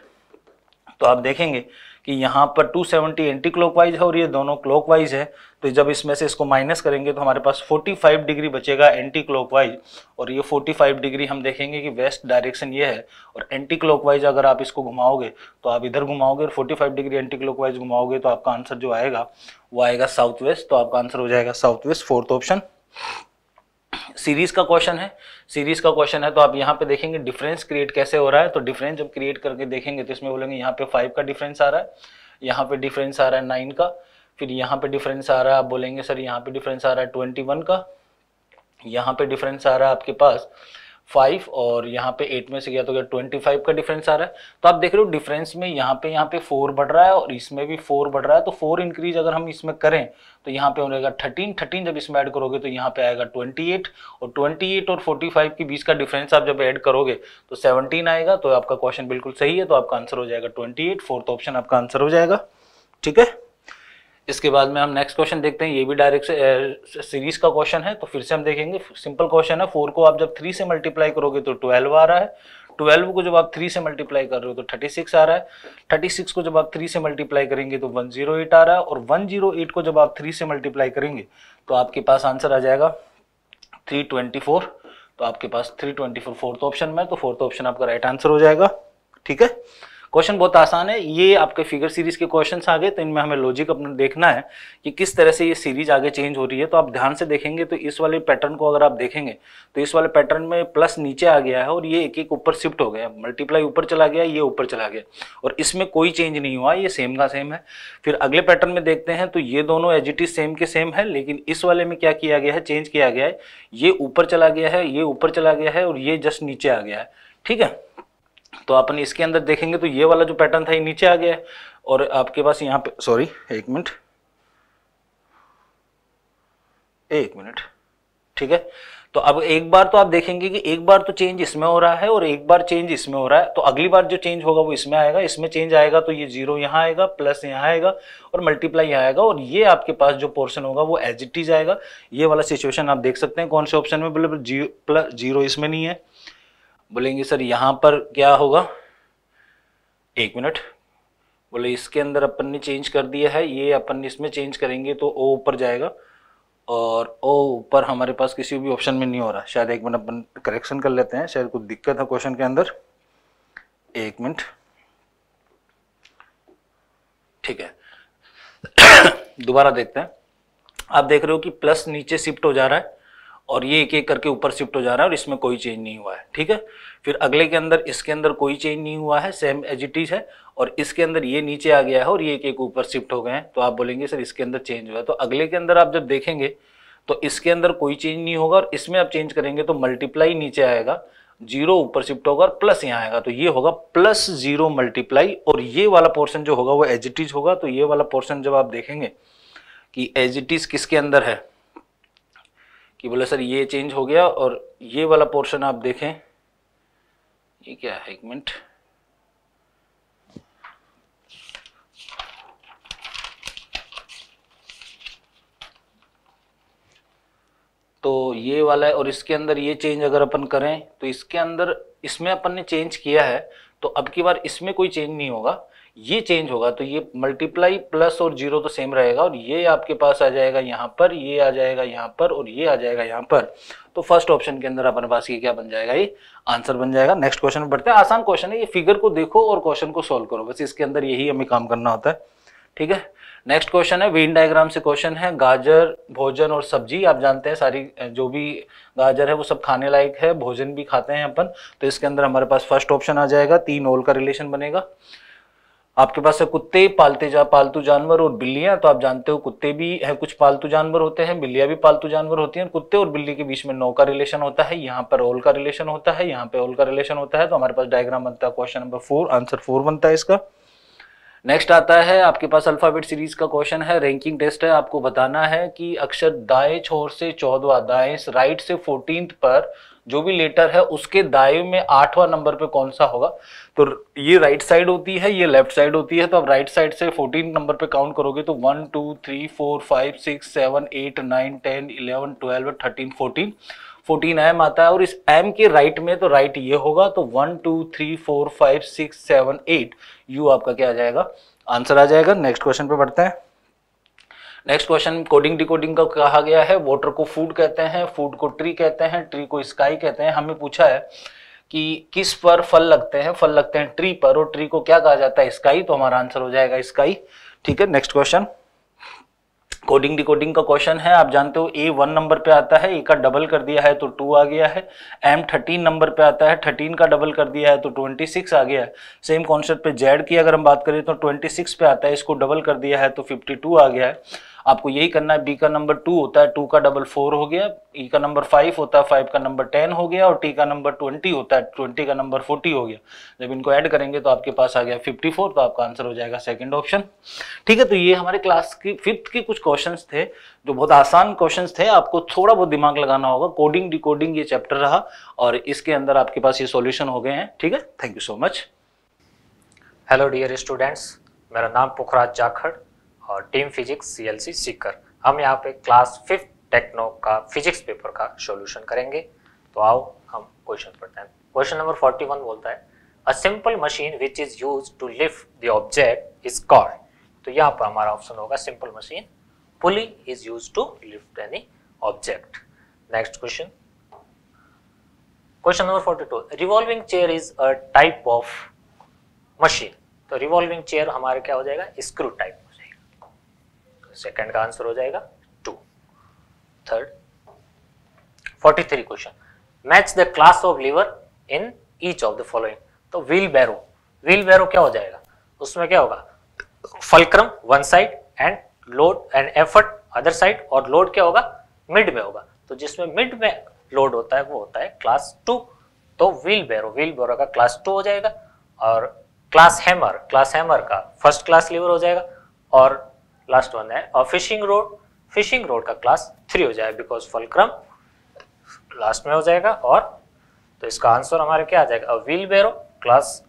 Speaker 3: तो आप देखेंगे कि यहाँ पर 270 एंटी क्लॉकवाइज है और ये दोनों क्लॉकवाइज है तो जब इसमें से इसको माइनस करेंगे तो हमारे पास 45 डिग्री बचेगा एंटी क्लॉकवाइज और ये 45 डिग्री हम देखेंगे कि वेस्ट डायरेक्शन ये है और एंटी क्लॉकवाइज अगर आप इसको घुमाओगे तो आप इधर घुमाओगे और 45 डिग्री एंटी क्लॉकवाइज घुमाओगे तो आपका आंसर जो आएगा वो आएगा साउथ वेस्ट तो आपका आंसर हो जाएगा south west fourth option series का क्वेश्चन है सीरीज का क्वेश्चन है तो आप यहाँ पे देखेंगे डिफरेंस क्रिएट कैसे हो रहा है तो डिफरेंस जब क्रिएट करके देखेंगे तो इसमें बोलेंगे यहाँ पे फाइव का डिफरेंस आ रहा है यहाँ पे डिफरेंस आ रहा है नाइन का फिर यहाँ पे डिफरेंस आ रहा है आप बोलेंगे सर यहाँ पे डिफरेंस आ रहा है ट्वेंटी वन का यहाँ पे डिफरेंस आ रहा है आपके पास फाइव और यहाँ पे एट में से गया तो गया ट्वेंटी फाइव का डिफरेंस आ रहा है तो आप देख रहे हो डिफरेंस में यहाँ पे यहाँ पे फोर बढ़ रहा है और इसमें भी फोर बढ़ रहा है तो फोर इंक्रीज अगर हम इसमें करें तो यहाँ पे हो जाएगा थर्टीन थर्टीन जब इसमें ऐड करोगे तो यहाँ पे आएगा ट्वेंटी एट और ट्वेंटी एट और फोर्टी फाइव के बीच का डिफरेंस आप जब ऐड करोगे तो सेवनटीन आएगा तो आपका क्वेश्चन बिल्कुल सही है तो आपका आंसर हो जाएगा ट्वेंटी एट फोर्थ ऑप्शन आपका आंसर हो जाएगा ठीक है इसके बाद में हम नेक्स्ट क्वेश्चन देखते हैं ये भी डायरेक्ट सीरीज का क्वेश्चन है तो फिर से हम देखेंगे सिंपल क्वेश्चन है फोर को आप जब थ्री से मल्टीप्लाई करोगे तो ट्वेल्व आ रहा है ट्वेल्व को जब आप थ्री से मल्टीप्लाई कर रहे हो तो थर्टी सिक्स आ रहा है थर्टी सिक्स को जब आप थ्री से मल्टीप्लाई करेंगे तो वन जीरो एट आ रहा है और वन जीरो एट को जब आप थ्री से मल्टीप्लाई करेंगे तो आपके पास आंसर आ जाएगा थ्री ट्वेंटी फोर तो आपके पास three twenty four fourth option में तो फोर्थ ऑप्शन आपका राइट आंसर हो जाएगा ठीक है क्वेश्चन बहुत आसान है ये आपके फिगर सीरीज के क्वेश्चन आ गए तो इनमें हमें लॉजिक अपना देखना है कि किस तरह से ये सीरीज आगे चेंज हो रही है तो आप ध्यान से देखेंगे तो इस वाले पैटर्न को अगर आप देखेंगे तो इस वाले पैटर्न में प्लस नीचे आ गया है और ये एक एक ऊपर शिफ्ट हो गया मल्टीप्लाई ऊपर चला गया ये ऊपर चला गया और इसमें कोई चेंज नहीं हुआ ये सेम का सेम है फिर अगले पैटर्न में देखते हैं तो ये दोनों एज सेम के सेम है लेकिन इस वाले में क्या किया गया है चेंज किया गया है ये ऊपर चला गया है ये ऊपर चला गया है और ये जस्ट नीचे आ गया है ठीक है तो अपन इसके अंदर देखेंगे तो ये वाला जो पैटर्न था ये नीचे आ गया और आपके पास यहाँ पे सॉरी एक मिनट एक मिनट ठीक है तो अब एक बार तो आप देखेंगे कि एक बार तो चेंज इसमें हो रहा है और एक बार चेंज इसमें हो रहा है तो अगली बार जो चेंज होगा वो इसमें आएगा इसमें चेंज आएगा तो ये जीरो यहाँ आएगा प्लस यहाँ आएगा और मल्टीप्लाई यहाँ आएगा और ये आपके पास जो पोर्शन होगा वो एज इट इज आएगा ये वाला सिचुएशन आप देख सकते हैं कौन से ऑप्शन में बिल्कुल जीरो प्लस जीरो इसमें नहीं है बोलेंगे सर यहाँ पर क्या होगा एक मिनट बोले इसके अंदर अपन ने चेंज कर दिया है ये अपन इसमें चेंज करेंगे तो ओ ऊपर जाएगा और ओ ऊपर हमारे पास किसी भी ऑप्शन में नहीं हो रहा शायद एक मिनट अपन करेक्शन कर लेते हैं शायद कुछ दिक्कत है क्वेश्चन के अंदर एक मिनट ठीक है दोबारा देखते हैं आप देख रहे हो कि प्लस नीचे शिफ्ट हो जा रहा है और ये एक एक करके ऊपर शिफ्ट हो जा रहा है और इसमें कोई चेंज नहीं हुआ है ठीक है फिर अगले के अंदर इसके अंदर कोई चेंज नहीं हुआ है सेम एज इट इज है और इसके अंदर ये नीचे आ गया है और ये एक एक ऊपर शिफ्ट हो गए हैं तो आप बोलेंगे सर इसके अंदर चेंज हुआ है तो अगले के अंदर आप जब देखेंगे तो इसके अंदर कोई चेंज नहीं होगा और इसमें आप चेंज करेंगे तो मल्टीप्लाई नीचे आएगा जीरो ऊपर शिफ्ट होगा और प्लस यहाँ आएगा तो ये होगा प्लस जीरो मल्टीप्लाई और ये वाला पोर्शन जो होगा वो एजिटिज होगा तो ये वाला पोर्शन जब आप देखेंगे कि एजिटिज किसके अंदर है कि बोले सर ये चेंज हो गया और ये वाला पोर्शन आप देखें ये क्या है एक मिनट तो ये वाला है और इसके अंदर ये चेंज अगर अपन करें तो इसके अंदर इसमें अपन ने चेंज किया है तो अब की बार इसमें कोई चेंज नहीं होगा ये चेंज होगा तो ये मल्टीप्लाई प्लस और जीरो तो सेम रहेगा और ये आपके पास आ जाएगा यहाँ पर ये आ जाएगा यहाँ पर और ये आ जाएगा यहाँ पर तो फर्स्ट ऑप्शन के अंदर अपने पास ये क्या बन जाएगा ये आंसर बन जाएगा नेक्स्ट क्वेश्चन बढ़ते हैं आसान क्वेश्चन है ये फिगर को देखो और क्वेश्चन को सोल्व करो बस इसके अंदर यही हमें काम करना होता है ठीक है नेक्स्ट क्वेश्चन है वेन डायग्राम से क्वेश्चन है गाजर भोजन और सब्जी आप जानते हैं सारी जो भी गाजर है वो सब खाने लायक है भोजन भी खाते हैं अपन तो इसके अंदर हमारे पास फर्स्ट ऑप्शन आ जाएगा तीन ओल का रिलेशन बनेगा आपके पास है कुत्ते पालते जा पालतू जानवर और बिल्लियां तो आप जानते हो कुत्ते भी हैं कुछ पालतू जानवर होते हैं बिल्लियां भी पालतू जानवर होती हैं कुत्ते और बिल्ली के बीच में नौ का रिलेशन होता है यहाँ पर ओल का रिलेशन होता है यहाँ पे ओल का रिलेशन होता है तो हमारे पास डायग्राम बनता है question number four answer four बनता है इसका नेक्स्ट आता है आपके पास अल्फाबेट सीरीज का क्वेश्चन है रैंकिंग टेस्ट है आपको बताना है कि अक्षर दाएं छोर से चौदवा दाएं राइट से फोर्टीन पर जो भी लेटर है उसके दाएं में आठवां नंबर पे कौन सा होगा तो ये राइट साइड होती है ये लेफ्ट साइड होती है तो आप राइट साइड से 14 नंबर पे काउंट करोगे तो one two three four five six seven eight nine ten eleven twelve thirteen fourteen fourteen M आता है और इस एम के राइट में तो राइट ये होगा तो one two three four five six seven eight U आपका क्या आ जाएगा आंसर आ जाएगा नेक्स्ट क्वेश्चन पे बढ़ते हैं नेक्स्ट क्वेश्चन कोडिंग डिकोडिंग का कहा गया है वाटर को फूड कहते हैं फूड को ट्री कहते हैं ट्री को स्काई कहते हैं हमें पूछा है कि किस पर फल लगते हैं फल लगते हैं ट्री पर और ट्री को क्या कहा जाता है स्काई तो हमारा आंसर हो जाएगा स्काई ठीक है नेक्स्ट क्वेश्चन कोडिंग डिकोडिंग का क्वेश्चन है आप जानते हो ए वन नंबर पे आता है ए का डबल कर दिया है तो टू आ गया है एम थर्टीन नंबर पे आता है थर्टीन का डबल कर दिया है तो ट्वेंटी सिक्स आ गया है सेम कॉन्सेप्ट पे जेड की अगर हम बात करें तो ट्वेंटी सिक्स पे आता है इसको डबल कर दिया है तो फिफ्टी टू आ गया है आपको यही करना है बी का नंबर टू होता है टू का डबल फोर हो गया ई e का नंबर फाइव होता है फाइव का नंबर टेन हो गया और टी का नंबर ट्वेंटी होता है ट्वेंटी का नंबर फोर्टी हो गया जब इनको ऐड करेंगे तो आपके पास आ गया फिफ्टी फोर तो आपका आंसर हो जाएगा सेकेंड ऑप्शन ठीक है तो ये हमारे क्लास की फिफ्थ के कुछ क्वेश्चन थे जो बहुत आसान क्वेश्चन थे आपको थोड़ा बहुत दिमाग लगाना होगा कोडिंग डिकोडिंग ये चैप्टर रहा और इसके अंदर आपके पास ये सोल्यूशन हो गए हैं ठीक है thank you so much
Speaker 4: hello dear students मेरा नाम पुखराज जाखड़ और team physics C L C Sikar हम यहाँ पे क्लास फिफ्थ टेक्नो का फिजिक्स पेपर का सॉल्यूशन करेंगे तो आओ हम क्वेश्चन पढ़ते हैं क्वेश्चन नंबर 41 बोलता है a simple machine which is use to lift the object is called तो यहाँ पर हमारा ऑप्शन होगा simple machine pulley is use to lift any object next question question number 42 revolving chair is a type of machine तो revolving chair हमारे क्या हो जाएगा स्क्रू टाइप सेकेंड का आंसर हो जाएगा two third forty three question match the class of lever in each of the following तो wheelbarrow wheelbarrow क्या हो जाएगा उसमें क्या होगा fulcrum one side and load and effort other side और लोड क्या होगा मिड में होगा तो जिसमें मिड में लोड होता है वो होता है क्लास टू तो व्हील बैरो व्हील बैरो का क्लास टू हो जाएगा और क्लास हैमर क्लास हैमर का फर्स्ट क्लास लीवर हो जाएगा और लास्ट वन है और फिशिंग रोड फिशिंग रोड का क्लास थ्री हो जाएगा बिकॉज फलक्रम लास्ट में हो जाएगा और तो इसका आंसर हमारे क्या आ जाएगा wheelbarrow class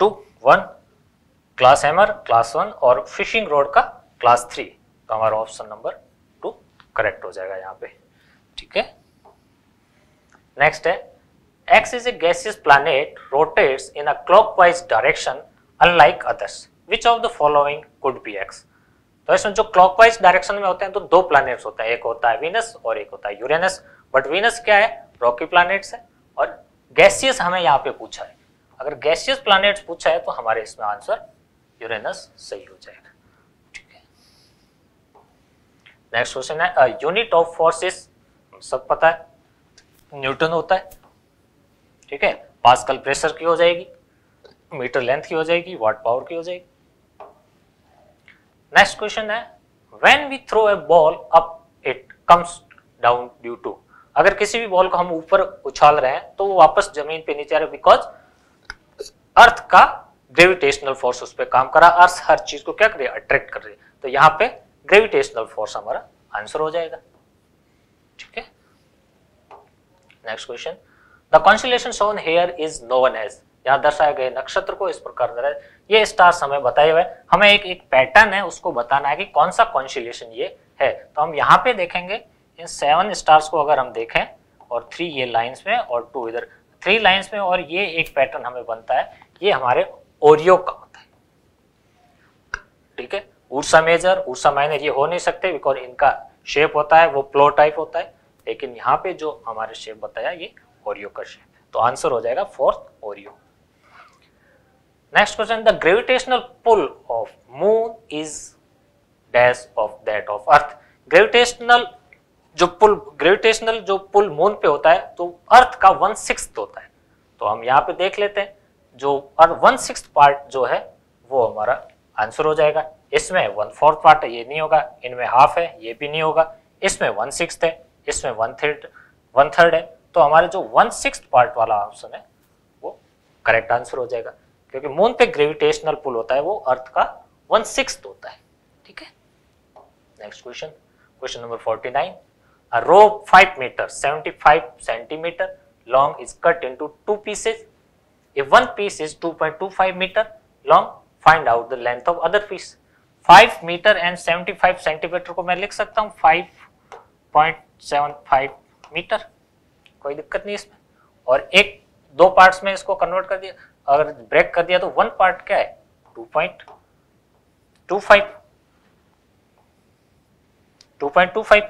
Speaker 4: two one class hammer class one और फिशिंग रोड का क्लास थ्री तो हमारा ऑप्शन नंबर टू करेक्ट हो जाएगा यहाँ पे ठीक है नेक्स्ट है is a a gaseous planet in a clockwise direction unlike others which of the following could be X तो इसमें जो क्लॉकवाइज डायरेक्शन में होते हैं तो दो प्लैनेट्स होते हैं एक होता है वीनस और एक होता है यूरेनस बट वीनस क्या है रॉकी प्लैनेट्स है और गैसियस हमें यहाँ पे पूछा है अगर गैसियस प्लैनेट्स पूछा है तो हमारे इसमें आंसर यूरेनस सही हो जाएगा ठीक है नेक्स्ट क्वेश्चन है यूनिट ऑफ फोर्सेस सब पता है न्यूटन होता है ठीक है पास्कल प्रेशर की हो जाएगी मीटर लेंथ की हो जाएगी वाट पावर की हो जाएगी नेक्स्ट क्वेश्चन है when we throw a ball up it comes down due to अगर किसी भी बॉल को हम ऊपर उछाल रहे हैं तो वो वापस जमीन पे नीचे आ रहा है बिकॉज अर्थ का ग्रेविटेशनल फोर्स उस पर काम करा अर्थ हर चीज को क्या कर रही है अट्रैक्ट कर रही है तो यहाँ पे ग्रेविटेशनल फोर्स हमारा आंसर हो जाएगा ठीक है next question the constellation shown here is known as यहाँ दर्शाए गए नक्षत्र को इस प्रकार दर्शाए ये स्टार्स हमें बताए हुए हमें एक एक पैटर्न है उसको बताना है कि कौन सा कॉन्सिलेशन ये है तो हम यहाँ पे देखेंगे इन सेवन स्टार्स को अगर हम देखें और थ्री ये लाइन्स में और टू इधर थ्री लाइन्स में और ये एक पैटर्न हमें बनता है ये हमारे ओरियो का होता है ठीक है ऊर्सा मेजर ऊर्सा माइनर ये हो नहीं सकते बिकॉज इनका शेप होता है वो प्लो टाइप होता है लेकिन यहाँ पे जो हमारे शेप बताया ये ओरियो का शेप तो आंसर हो जाएगा fourth Orion Next question, the gravitational pull of moon is dash of that of earth. Gravitational जो पुल ग्रेविटेशनल जो पुल मून पे होता है तो अर्थ का वन सिक्स होता है तो हम यहाँ पे देख लेते हैं जो अर्थ वन सिक्स पार्ट जो है वो हमारा आंसर हो जाएगा इसमें वन फोर्थ पार्ट है ये नहीं होगा इनमें हाफ है ये भी नहीं होगा इसमें वन सिक्स है इसमें वन थर्ड वन थर्ड है तो हमारे जो वन सिक्स पार्ट वाला ऑप्शन है वो करेक्ट आंसर हो जाएगा क्योंकि मून पे ग्रेविटेशनल पुल होता है वो अर्थ का वन सिक्स होता है ठीक है next question question number forty nine a rope five metre seventy five centimetre long is cut in two is cut one piece is two point two five metre long find out the length of other piece five metre and seventy five centimetre को मैं लिख सकता हूँ five point seven five metre कोई दिक्कत नहीं इसमें और एक दो पार्ट्स में इसको कन्वर्ट कर दिया अगर ब्रेक कर दिया तो वन पार्ट क्या है two point two five two point two five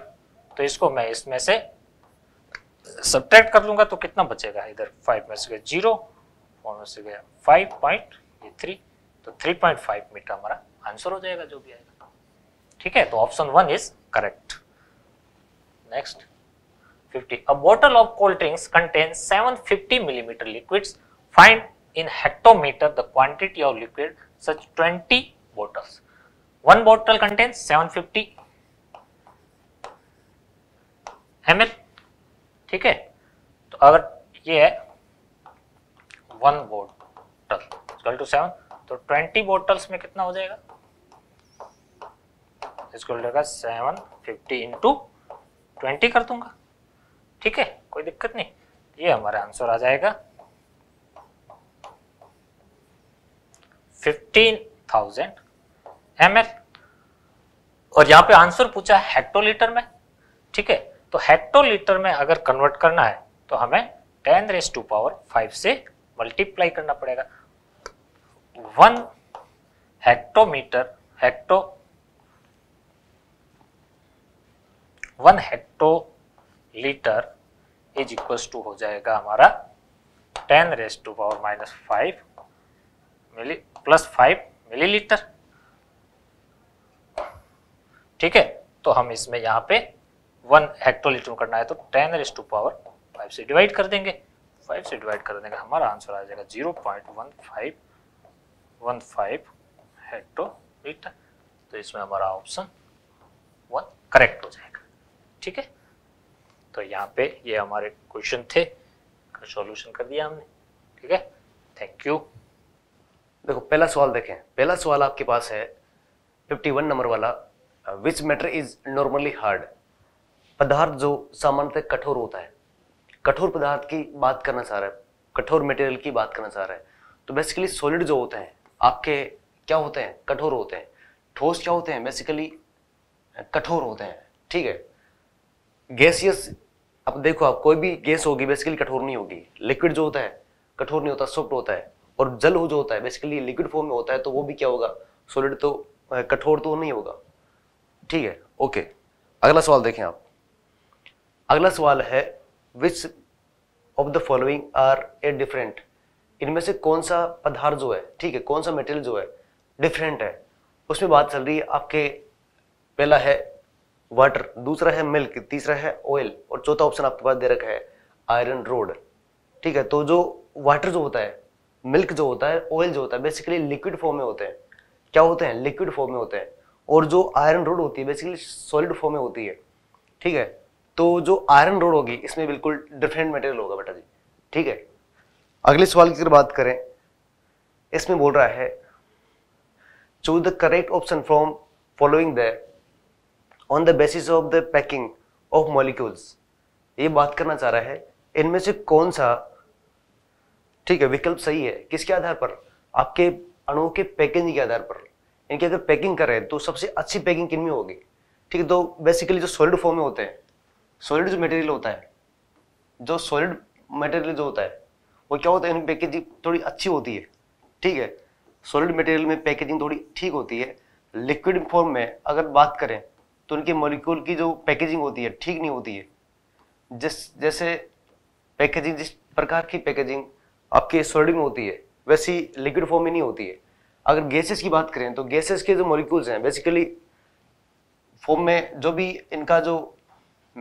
Speaker 4: तो इसको मैं इसमें से सब्ट्रैक्ट कर लूंगा तो कितना बचेगा इधर फाइव में से गया जीरो फोर में से गया फाइव पॉइंट थ्री तो थ्री पॉइंट फाइव मीटर हमारा आंसर हो जाएगा जो भी आएगा ठीक है तो option one is correct next fifty a bottle of cold drinks contain seven fifty millimetre liquid find in hectometer the quantity of liquid such 20 bottles. One bottle contains 750 ml ठीक है तो अगर ये है one bottle equal to seven तो twenty bottles में कितना हो जाएगा इसको लेगा सेवन फिफ्टी इंटू ट्वेंटी कर दूंगा ठीक है कोई दिक्कत नहीं ये हमारा आंसर आ जाएगा 15,000 ml और यहां पे आंसर पूछा है हेक्टोलीटर में ठीक है तो हेक्टोलीटर में अगर कन्वर्ट करना है तो हमें ten raise to power five से मल्टीप्लाई करना पड़ेगा one hectometre hecto one hectolitre is equal to हो जाएगा हमारा ten raise to power minus five milli plus five millilitre ठीक है तो हम इसमें यहाँ पे वन हेक्टोलीटर करना है तो ten raise to power five से डिवाइड कर देंगे फाइव से डिवाइड कर देंगे हमारा आंसर आ जाएगा zero point one five one five hectolitre तो इसमें हमारा ऑप्शन वन करेक्ट हो जाएगा ठीक है तो यहाँ पे ये हमारे क्वेश्चन थे सॉल्यूशन कर दिया हमने ठीक है थैंक यू
Speaker 5: देखो पहला सवाल देखें पहला सवाल आपके पास है 51 नंबर वाला which matter is normally hard पदार्थ जो सामान्यतः कठोर होता है कठोर पदार्थ की बात करना चाह रहा है कठोर मटेरियल की बात करना चाह रहा है तो बेसिकली सॉलिड जो होते हैं आपके क्या होते हैं कठोर होते हैं ठोस क्या होते हैं बेसिकली कठोर होते हैं ठीक है गैसियस अब देखो आप कोई भी गैस होगी बेसिकली कठोर नहीं होगी लिक्विड जो होता है कठोर नहीं होता सॉफ्ट होता है और जल हो जो होता है बेसिकली लिक्विड फॉर्म में होता है तो वो भी क्या होगा सॉलिड तो कठोर तो नहीं होगा ठीक है ओके अगला सवाल देखें आप अगला सवाल है which of the following are a different इनमें से कौन सा पदार्थ जो है ठीक है कौन सा मेटेरियल जो है डिफरेंट है उसमें बात चल रही है आपके पहला है वाटर दूसरा है मिल्क तीसरा है ऑयल और चौथा ऑप्शन आपके पास दे रखा है आयरन रोड ठीक है तो जो वाटर जो होता है मिल्क जो होता है ऑयल जो होता है बेसिकली लिक्विड फॉर्म में होते हैं क्या होते हैं लिक्विड फॉर्म में होते हैं और जो आयरन रोड होती है बेसिकली सॉलिड फॉर्म में होती है ठीक है तो जो आयरन रोड होगी इसमें बिल्कुल डिफरेंट मटेरियल होगा बेटा जी ठीक है अगले सवाल की अगर बात करें इसमें बोल रहा है choose the correct option from following the on the basis of the packing of molecules ये बात करना चाह रहा है इनमें से कौन सा ठीक है विकल्प सही है किसके आधार पर आपके अणु के पैकिंग के आधार पर इनकी अगर पैकिंग कर रहे हैं तो सबसे अच्छी पैकिंग किन में होगी ठीक है तो बेसिकली जो सॉलिड फॉर्म में होते हैं सॉलिड जो मटेरियल होता है जो सॉलिड मटेरियल जो होता है वो क्या होता है इनकी पैकेजिंग थोड़ी अच्छी होती है ठीक है सॉलिड मटेरियल में पैकेजिंग थोड़ी ठीक होती है लिक्विड फॉर्म में अगर बात करें तो उनके मोलिक्यूल की जो पैकेजिंग होती है ठीक नहीं होती है जिस जैसे पैकेजिंग जिस प्रकार की पैकेजिंग आपके सोलिड में होती है वैसी लिक्विड फॉर्म में नहीं होती है अगर गैसेस की बात करें तो गैसेस के जो मॉलिक्यूल्स हैं बेसिकली फॉर्म में जो भी इनका जो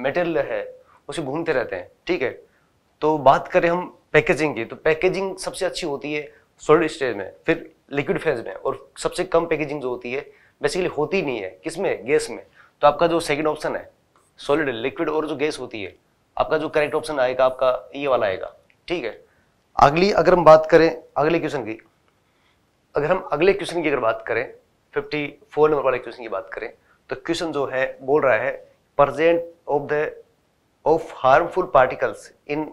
Speaker 5: मेटेरियल है उसे घूमते रहते हैं ठीक है तो बात करें हम पैकेजिंग की तो पैकेजिंग सबसे अच्छी होती है सोलिड स्टेज में फिर लिक्विड फेज में और सबसे कम पैकेजिंग जो होती है बेसिकली होती नहीं है किस में गैस में तो आपका जो सेकेंड ऑप्शन है सॉलिड लिक्विड और जो गैस होती है आपका जो करेक्ट ऑप्शन आएगा आपका ये वाला आएगा ठीक है अगली अगर हम बात करें अगले क्वेश्चन की अगर हम अगले क्वेश्चन की अगर बात करें 54 नंबर वाले क्वेश्चन की बात करें तो क्वेश्चन जो है बोल रहा है present of the of harmful particles in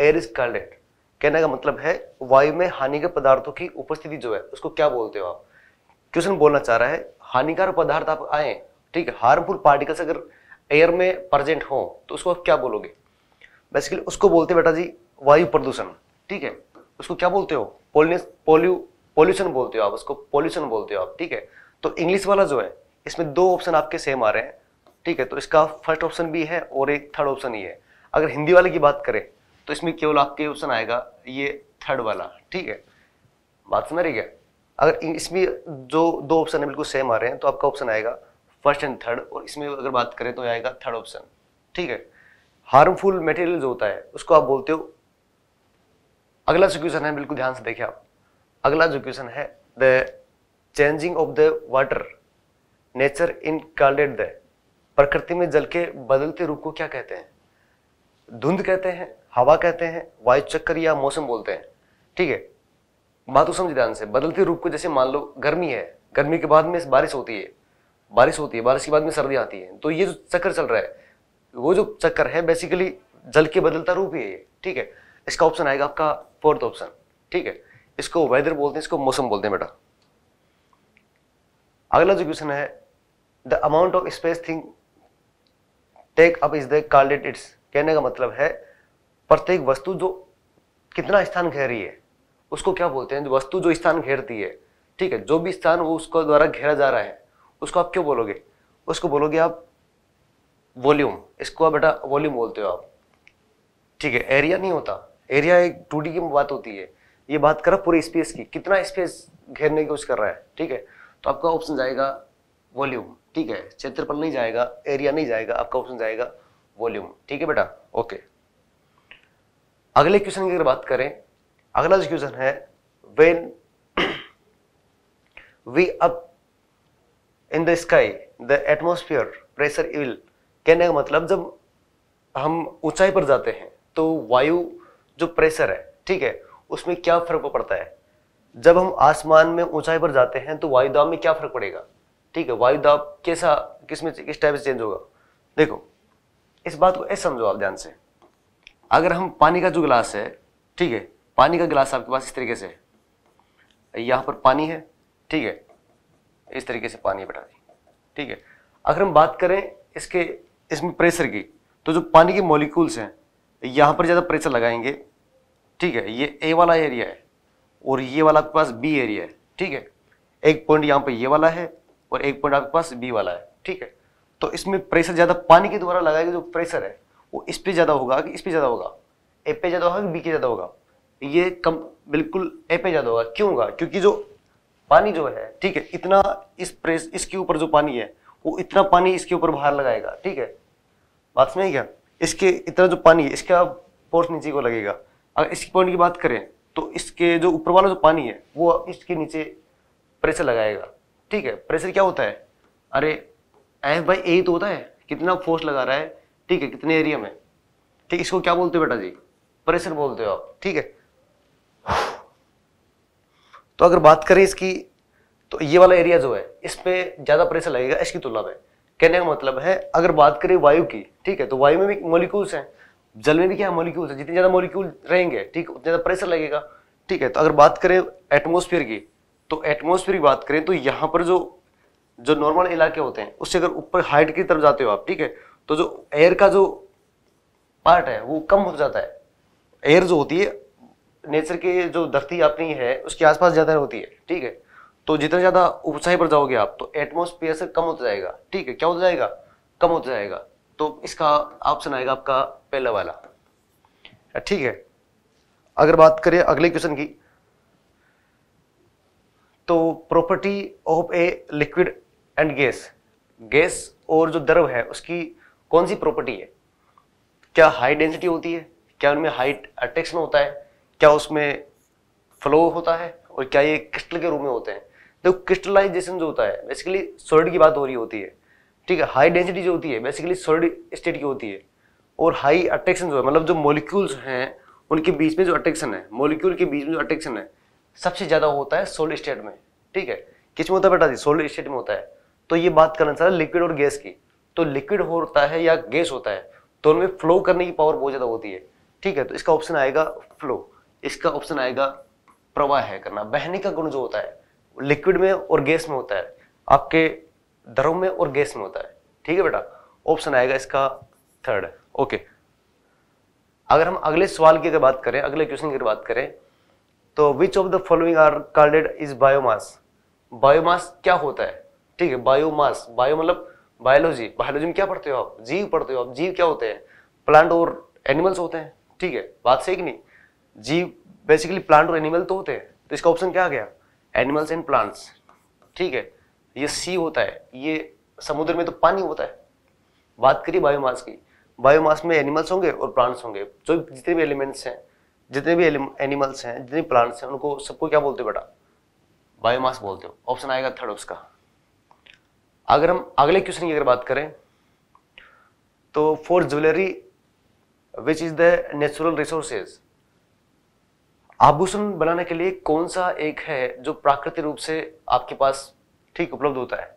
Speaker 5: air is called कहने का मतलब है वायु में हानिकारक पदार्थों की उपस्थिति जो है उसको क्या बोलते हो आप क्वेश्चन बोलना चाह रहा है हानिकारक पदार्थ आप आए ठीक है हार्मफुल पार्टिकल्स अगर एयर में प्रजेंट हो तो उसको आप क्या बोलोगे बेसिकली उसको बोलते बेटा जी वायु प्रदूषण ठीक है उसको क्या बोलते हो पोल्यू पोल्यूशन बोलते हो आप उसको पोल्यूशन बोलते हो आप ठीक है तो इंग्लिश वाला जो है इसमें दो ऑप्शन आपके सेम आ रहे हैं ठीक है तो इसका फर्स्ट ऑप्शन भी है और एक थर्ड ऑप्शन ही है अगर हिंदी वाले की बात करें तो इसमें केवल आपके ऑप्शन आएगा ये थर्ड वाला ठीक है बात समझ रही है अगर इसमें जो दो ऑप्शन है बिल्कुल सेम आ रहे हैं तो आपका ऑप्शन आएगा फर्स्ट एंड थर्ड और इसमें अगर बात करें तो आएगा थर्ड ऑप्शन ठीक है हार्मफुल मटेरियल जो होता है उसको आप बोलते हो अगला जो क्वेश्चन है बिल्कुल ध्यान से देखिए आप अगला जो क्वेश्चन है the changing of the water nature in called the प्रकृति में जल के बदलते रूप को क्या कहते हैं धुंध कहते हैं हवा कहते हैं वायु चक्कर या मौसम बोलते हैं ठीक है बात तो समझ ध्यान से बदलते रूप को जैसे मान लो गर्मी है गर्मी के बाद में बारिश होती है बारिश होती है बारिश के बाद में सर्दी आती है तो ये जो चक्कर चल रहा है वो जो चक्कर है बेसिकली जल के बदलता रूप ही है ठीक है इसका ऑप्शन आएगा आपका फोर्थ ऑप्शन ठीक है इसको वेदर बोलते हैं इसको मौसम बोलते हैं बेटा अगला जो क्वेश्चन है the amount of space thing take up is the called its कहने का मतलब है प्रत्येक वस्तु जो कितना स्थान घेर रही है उसको क्या बोलते हैं वस्तु जो स्थान घेरती है ठीक है जो भी स्थान वो उसको द्वारा घेरा जा रहा है उसको आप क्यों बोलोगे उसको बोलोगे आप वॉल्यूम इसको आप बेटा वॉल्यूम बोलते हो आप ठीक है एरिया नहीं होता एरिया एक टू की बात होती है ये बात कर रहा पूरे स्पेस की कितना स्पेस घेरने की कोशिश कर रहा है ठीक है तो आपका ऑप्शन जाएगा वॉल्यूम ठीक है क्षेत्रफल नहीं जाएगा एरिया नहीं जाएगा आपका ऑप्शन जाएगा वॉल्यूम ठीक है बेटा ओके अगले क्वेश्चन की अगर बात करें अगला जो क्वेश्चन है when we up in the sky the atmosphere pressure evil कहने का मतलब जब हम ऊंचाई पर जाते हैं तो वायु जो प्रेशर है ठीक है उसमें क्या फर्क पड़ता है जब हम आसमान में ऊंचाई पर जाते हैं तो वायुदाब में क्या फर्क पड़ेगा ठीक है वायुदाब कैसा किस में किस टाइप से चेंज होगा देखो इस बात को ऐसे समझो आप ध्यान से अगर हम पानी का जो गिलास है ठीक है पानी का गिलास आपके पास इस तरीके से है यहाँ पर पानी है ठीक है इस तरीके से पानी बैठा दी ठीक है अगर हम बात करें इसके इसमें प्रेशर की तो जो पानी के मॉलिक्यूल्स हैं यहाँ पर ज़्यादा प्रेशर लगाएंगे ठीक है ये ए वाला एरिया है और ये वाला आपके पास बी एरिया है ठीक है एक पॉइंट यहाँ पे ये वाला है और एक पॉइंट आपके पास बी वाला है ठीक है तो इसमें प्रेशर ज़्यादा पानी के द्वारा लगाया जो प्रेशर है वो इस पर ज़्यादा होगा कि इस पर ज़्यादा होगा ए पे ज़्यादा होगा कि बी के ज़्यादा होगा ये कम बिल्कुल ए पे ज़्यादा होगा क्यों होगा क्योंकि जो पानी जो है ठीक है इतना इस प्रेस इसके ऊपर जो पानी है वो इतना पानी इसके ऊपर बाहर लगाएगा ठीक है बात समझ क्या इसके इतना जो पानी है इसका फोर्स नीचे को लगेगा अगर इसकी पॉइंट की बात करें तो इसके जो ऊपर वाला जो पानी है वो इसके नीचे प्रेशर लगाएगा ठीक है प्रेशर क्या होता है अरे एफ बाई ए तो होता है कितना फोर्स लगा रहा है ठीक है कितने एरिया में ठीक इसको क्या बोलते हो बेटा जी प्रेशर बोलते हो आप ठीक है तो अगर बात करें इसकी तो ये वाला एरिया जो है इस पर ज़्यादा प्रेशर लगेगा इसकी तुलना में कहने का मतलब है अगर बात करें वायु की ठीक है तो वायु में भी मोलिक्यूल्स हैं जल में भी क्या मोलिक्यूल है जितने ज़्यादा मॉलिक्यूल रहेंगे ठीक उतना ज़्यादा प्रेशर लगेगा ठीक है तो अगर बात करें एटमोसफियर की तो एटमोसफियर की बात करें तो यहाँ पर जो जो नॉर्मल इलाके होते हैं उससे अगर ऊपर हाइट की तरफ जाते हो आप ठीक है तो जो एयर का जो पार्ट है वो कम हो जाता है एयर जो होती है नेचर के जो धरती अपनी है उसके आसपास ज़्यादा होती है ठीक है तो जितना ज़्यादा ऊंचाई पर जाओगे आप तो एटमोसफियर से कम होता जाएगा ठीक है क्या होता जाएगा कम होता जाएगा तो इसका ऑप्शन आएगा आपका पहला वाला अच्छा, ठीक है अगर बात करें अगले क्वेश्चन की तो property of a liquid and gas gas और जो द्रव है उसकी कौन सी प्रॉपर्टी है क्या हाई डेंसिटी होती है क्या उनमें हाई अट्रैक्शन होता है क्या उसमें फ्लो होता है और क्या ये क्रिस्टल के रूप में होते हैं देखो क्रिस्टलाइजेशन जो होता है बेसिकली सोलिड की बात हो रही होती है ठीक है हाई डेंसिटी जो होती है बेसिकली सॉलिड स्टेट की होती है और हाई अट्रैक्शन जो है मतलब जो मोलिक्यूल्स हैं उनके बीच में जो अट्रैक्शन है मोलिक्यूल के बीच में जो अट्रैक्शन है सबसे ज़्यादा होता है सोलिड स्टेट में ठीक है किस में होता है बेटा जी सोलिड स्टेट में होता है तो ये बात करना चाह रहा लिक्विड और गैस की तो लिक्विड होता है या गैस होता है तो उनमें फ्लो करने की पावर बहुत ज़्यादा होती है ठीक है तो इसका ऑप्शन आएगा फ्लो इसका ऑप्शन आएगा प्रवाह है करना बहने का गुण जो होता है लिक्विड में और गैस में होता है आपके द्रव में और गैस में होता है ठीक है बेटा ऑप्शन आएगा इसका थर्ड ओके अगर हम अगले सवाल की अगर बात करें अगले क्वेश्चन की बात करें तो which of the following are called is biomass biomass क्या होता है ठीक है बायोमास बायो मतलब बायोलॉजी बायोलॉजी में क्या पढ़ते हो आप जीव पढ़ते हो आप जीव क्या होते हैं प्लांट और एनिमल्स होते हैं ठीक है बात सही कि नहीं जीव बेसिकली प्लांट और एनिमल तो होते हैं तो इसका ऑप्शन क्या आ गया एनिमल्स एंड प्लांट्स ठीक है ये सी होता है ये समुद्र में तो पानी होता है बात करिए बायोमास की बायोमास में एनिमल्स होंगे और प्लांट्स होंगे जो जितने भी एलिमेंट्स हैं जितने भी एनिमल्स हैं जितने प्लांट्स हैं उनको सबको क्या बोलते हो बेटा बायोमास बोलते हो ऑप्शन आएगा थर्ड उसका अगर हम अगले क्वेश्चन की अगर बात करें तो for jewellery which is the natural resources आभूषण बनाने के लिए कौन सा एक है जो प्राकृतिक रूप से आपके पास ठीक उपलब्ध होता है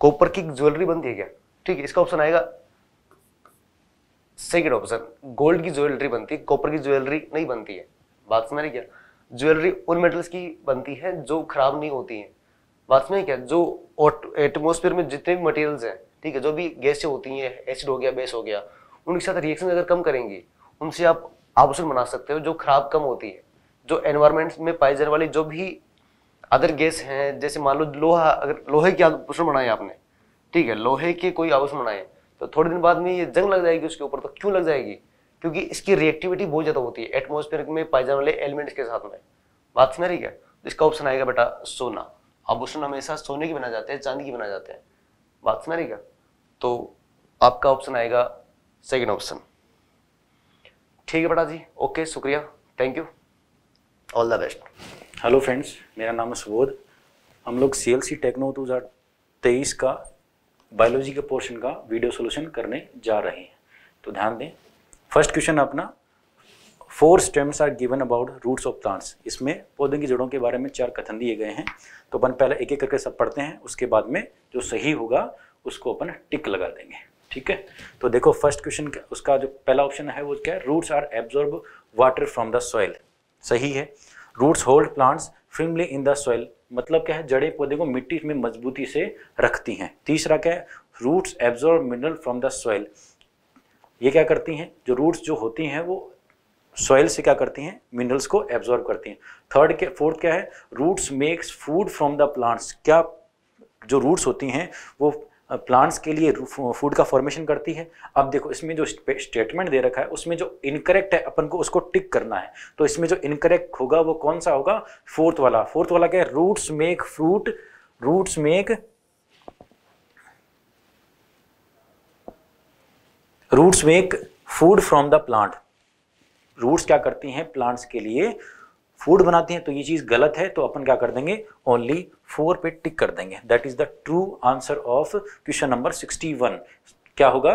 Speaker 5: कॉपर की ज्वेलरी बनती है क्या ठीक है इसका ऑप्शन आएगा सेकेंड ऑप्शन गोल्ड की ज्वेलरी बनती है कॉपर की ज्वेलरी नहीं बनती है बात समझ रही क्या ज्वेलरी उन मेटल्स की बनती है जो खराब नहीं होती है बात समझ क्या जो एटमोसफेयर में जितने भी मटेरियल्स हैं ठीक है जो भी गैस होती हैं एसिड हो गया बेस हो गया उनके साथ रिएक्शन अगर कम करेंगे उनसे आप आभूषण बना सकते हो जो खराब कम होती है जो एनवायरमेंट में पाए जाने वाली जो भी अदर गैस हैं जैसे मान लो लोहा अगर लोहे के आभूषण बनाए आपने ठीक है लोहे के कोई आभूषण बनाए तो थोड़े दिन बाद में ये जंग लग जाएगी उसके ऊपर तो क्यों लग जाएगी क्योंकि इसकी रिएक्टिविटी बहुत ज़्यादा होती है एटमोसफेयर में पाए जाने वाले एलिमेंट्स के साथ में बात सुना रही है तो इसका ऑप्शन आएगा बेटा सोना आभूषण हमेशा सोने की बनाए जाते हैं चांदी की बनाए जाते हैं बात सुना रही है तो आपका ऑप्शन आएगा सेकेंड ऑप्शन ठीक है बेटा जी ओके शुक्रिया thank you all the best hello friends मेरा नाम है सुबोध
Speaker 6: हम लोग सी एल सी टेक्नो दो हज़ार तेईस का बायोलॉजी के पोर्शन का वीडियो सोल्यूशन करने जा रहे हैं तो ध्यान दें फर्स्ट क्वेश्चन अपना four stems are given about roots of plants इसमें पौधों की जड़ों के बारे में चार कथन दिए गए हैं तो अपन पहले एक एक करके सब पढ़ते हैं उसके बाद में जो सही होगा उसको अपन टिक लगा देंगे ठीक है तो देखो फर्स्ट क्वेश्चन उसका जो पहला ऑप्शन है वो क्या है roots are absorb water from the soil सही है roots hold plants firmly in the soil मतलब क्या है जड़े पौधे को मिट्टी में मजबूती से रखती हैं तीसरा क्या है roots absorb mineral from the soil ये क्या करती हैं जो रूट्स जो होती हैं वो सॉइल से क्या करती हैं मिनरल्स को एब्जॉर्ब करती हैं थर्ड क्या फोर्थ क्या है roots makes food from the plants क्या जो रूट्स होती हैं वो प्लांट्स के लिए फूड का फॉर्मेशन करती है अब देखो इसमें जो स्टेटमेंट दे रखा है उसमें जो इनकरेक्ट है अपन को उसको टिक करना है तो इसमें जो इनकरेक्ट होगा वो कौन सा होगा फोर्थ वाला फोर्थ वाला क्या है roots make fruit roots make roots make food from the plant roots क्या करती हैं प्लांट्स के लिए फूड बनाते हैं तो ये चीज़ गलत है तो अपन क्या कर देंगे ओनली फोर पे टिक कर देंगे that is the true answer of question number sixty one क्या होगा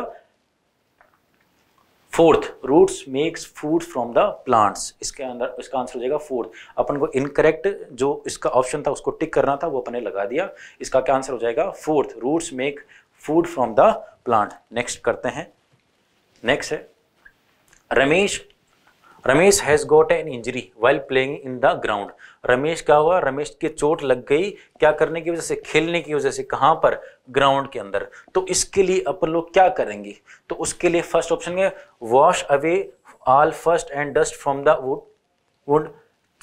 Speaker 6: fourth roots makes food from the plants इसके अंदर इसका आंसर हो जाएगा फोर्थ अपन को इनकरेक्ट जो इसका ऑप्शन था उसको टिक करना था वो अपने लगा दिया इसका क्या आंसर हो जाएगा fourth roots make food from the plant next करते हैं नेक्स्ट है Ramesh Ramesh has got an injury well playing in the ground Ramesh क्या हुआ रमेश की चोट लग गई क्या करने की वजह से खेलने की वजह से कहां पर ग्राउंड के अंदर तो इसके लिए अपन लोग क्या करेंगे तो उसके लिए फर्स्ट ऑप्शन है wash away all first and dust from the wood wood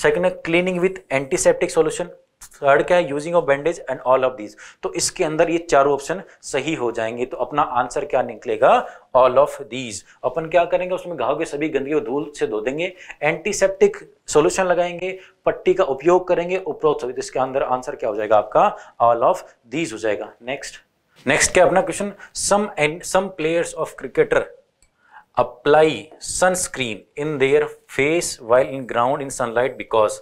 Speaker 6: second cleaning with antiseptic solution third क्या है using of bandage and all of these तो इसके अंदर ये चारों ऑप्शन सही हो जाएंगे तो अपना आंसर क्या निकलेगा ऑल ऑफ दीज अपन क्या करेंगे उसमें घाव के सभी गंदगी को धूल से धो देंगे एंटीसेप्टिक सॉल्यूशन लगाएंगे पट्टी का उपयोग करेंगे उपरोक्त तो इसके अंदर आंसर क्या हो जाएगा आपका ऑल ऑफ दीज हो जाएगा नेक्स्ट नेक्स्ट क्या अपना question some and some players of cricketer apply sunscreen in their face while in ground in sunlight because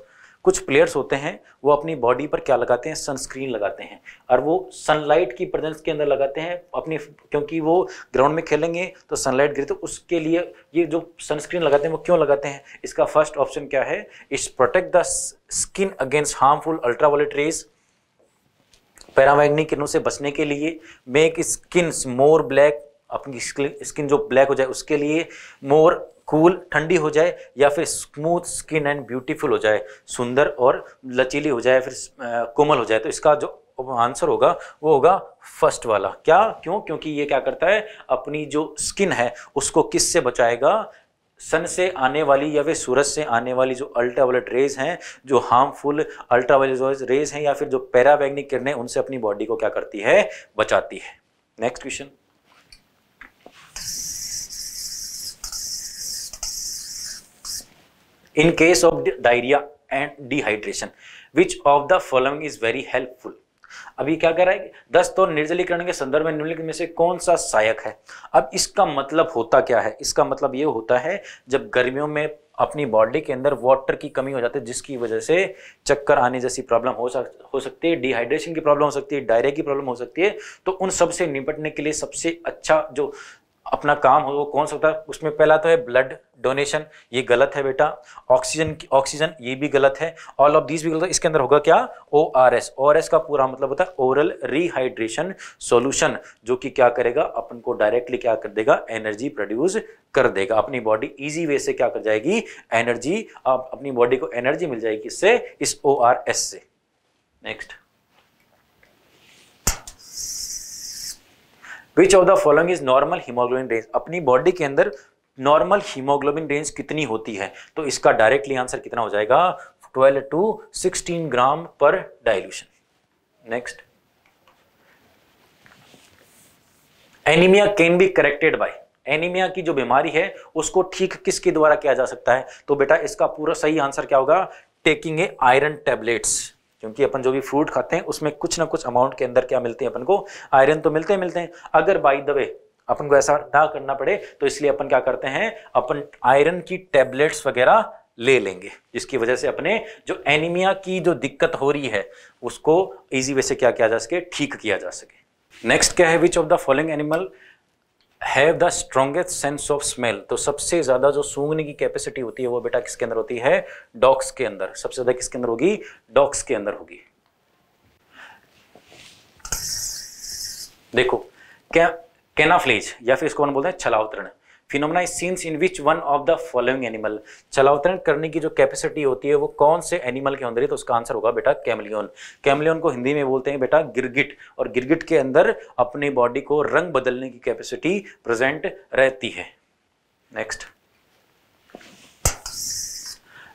Speaker 6: कुछ प्लेयर्स होते हैं वो अपनी बॉडी पर क्या लगाते हैं सनस्क्रीन लगाते हैं और वो सनलाइट की प्रेजेंस के अंदर लगाते हैं अपनी क्योंकि वो ग्राउंड में खेलेंगे तो सनलाइट गिरे तो उसके लिए ये जो सनस्क्रीन लगाते हैं वो क्यों लगाते हैं इसका फर्स्ट ऑप्शन क्या है इस protect the skin against harmful ultraviolet rays पैरामैग्नी किरणों से बचने के लिए मेक स्किन मोर ब्लैक अपनी स्किन जो ब्लैक हो जाए उसके लिए मोर कूल cool, ठंडी हो जाए या फिर स्मूथ स्किन एंड ब्यूटीफुल हो जाए सुंदर और लचीली हो जाए फिर कोमल हो जाए तो इसका जो आंसर होगा वो होगा फर्स्ट वाला क्या क्यों क्योंकि ये क्या करता है अपनी जो स्किन है उसको किस से बचाएगा सन से आने वाली या फिर सूरज से आने वाली जो अल्ट्रावायलेट रेज हैं जो हार्मफुल अल्ट्रावायलेट रेज हैं या फिर जो पैराबैग्निक किरणें उनसे अपनी बॉडी को क्या करती है बचाती है next question in case of diarrhoea and dehydration which of the following is very helpful अभी क्या कह रहा है दस्त और निर्जलीकरण के संदर्भ में निम्नलिखित में से कौन सा सहायक है अब इसका मतलब होता क्या है इसका मतलब ये होता है जब गर्मियों में अपनी बॉडी के अंदर वाटर की कमी हो जाती है जिसकी वजह से चक्कर आने जैसी प्रॉब्लम हो सक हो सकती है डिहाइड्रेशन की प्रॉब्लम हो सकती है डायरिया की प्रॉब्लम हो सकती है तो उन सब से निपटने के लिए सबसे अच्छा जो अपना काम हो वो कौन होता है उसमें पहला तो है ब्लड डोनेशन ये गलत है बेटा ऑक्सीजन ऑक्सीजन ये भी गलत है ऑल ऑफ दिस भी गलत है इसके अंदर होगा क्या O R S O R S का पूरा मतलब होता है ओरल रिहाइड्रेशन सॉल्यूशन जो कि क्या करेगा अपन को डायरेक्टली क्या कर देगा एनर्जी प्रोड्यूस कर देगा अपनी बॉडी इजी वे से क्या कर जाएगी एनर्जी अपनी बॉडी को एनर्जी मिल जाएगी इससे इस ओ आर एस से next which of the following is normal haemoglobin range अपनी बॉडी के अंदर नॉर्मल हीमोग्लोबिन रेंज कितनी होती है तो इसका डायरेक्टली आंसर कितना हो जाएगा 12 टू 16 ग्राम पर dilution next anaemia can be corrected by anaemia की जो बीमारी है उसको ठीक किसके द्वारा किया जा सकता है तो बेटा इसका पूरा सही आंसर क्या होगा टेकिंग ए आयरन टेबलेट्स क्योंकि अपन जो भी फ्रूट खाते हैं उसमें कुछ ना कुछ अमाउंट के अंदर क्या मिलते हैं अपन को आयरन तो मिलते हैं मिलते हैं अगर बाई द वे अपन को ऐसा ना करना पड़े तो इसलिए अपन क्या करते हैं अपन आयरन की टेबलेट्स वगैरह ले लेंगे जिसकी वजह से अपने जो एनीमिया की जो दिक्कत हो रही है उसको इजी वे से क्या किया जा सके ठीक किया जा सके नेक्स्ट क्या है which of the following animal have the strongest sense of smell तो सबसे ज़्यादा जो सूंघने की कैपेसिटी होती है वो बेटा किसके अंदर होती है डॉग्स के अंदर सबसे ज़्यादा किसके अंदर होगी डॉग्स के अंदर होगी देखो क्या कैनाफ्लेज या फिर इसको बोलते हैं छलावतरण phenomena is seen in which one of the following animal चलावतरण करने की जो कैपेसिटी होती है वो कौन से एनिमल के अंदर है तो उसका आंसर होगा बेटा कैमलियन कैमलियन को हिंदी में बोलते हैं बेटा गिरगिट और गिरगिट के अंदर अपनी बॉडी को रंग बदलने की कैपेसिटी प्रेजेंट रहती है next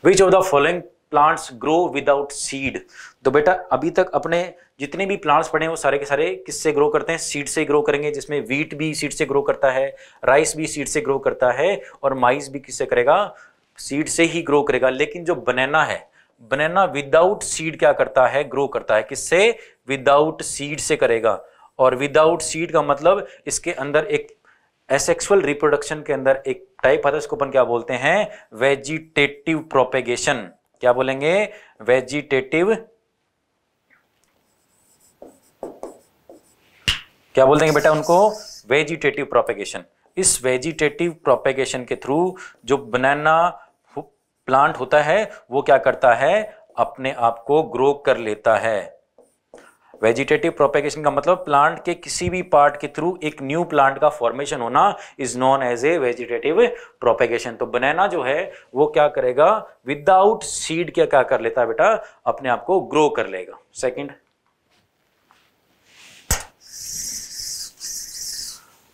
Speaker 6: which of the following plants grow without seed तो बेटा अभी तक अपने जितने भी प्लांट्स पड़े हैं वो सारे के सारे किससे ग्रो करते हैं सीड से ग्रो करेंगे जिसमें वीट भी सीड से ग्रो करता है राइस भी सीड से ग्रो करता है और माइस भी किससे करेगा सीड से ही ग्रो करेगा लेकिन जो बनाना है बनाना विदाउट सीड क्या करता है ग्रो करता है किससे विदाउट सीड से करेगा और विदाउट सीड का मतलब इसके अंदर एक एसेक्सुअल रिप्रोडक्शन के अंदर एक टाइप आता है इसको अपन क्या बोलते हैं वेजिटेटिव प्रोपेगेशन क्या बोलेंगे वेजिटेटिव क्या बोल देंगे बेटा उनको वेजिटेटिव प्रोपेगेशन इस वेजिटेटिव प्रोपेगेशन के थ्रू जो बनाना प्लांट होता है वो क्या करता है अपने आप को ग्रो कर लेता है वेजिटेटिव प्रोपेगेशन का मतलब प्लांट के किसी भी पार्ट के थ्रू एक न्यू प्लांट का फॉर्मेशन होना is known as a vegetative propagation तो बनाना जो है वो क्या करेगा विदाउट सीड क्या क्या कर लेता है बेटा अपने आप को ग्रो कर लेगा second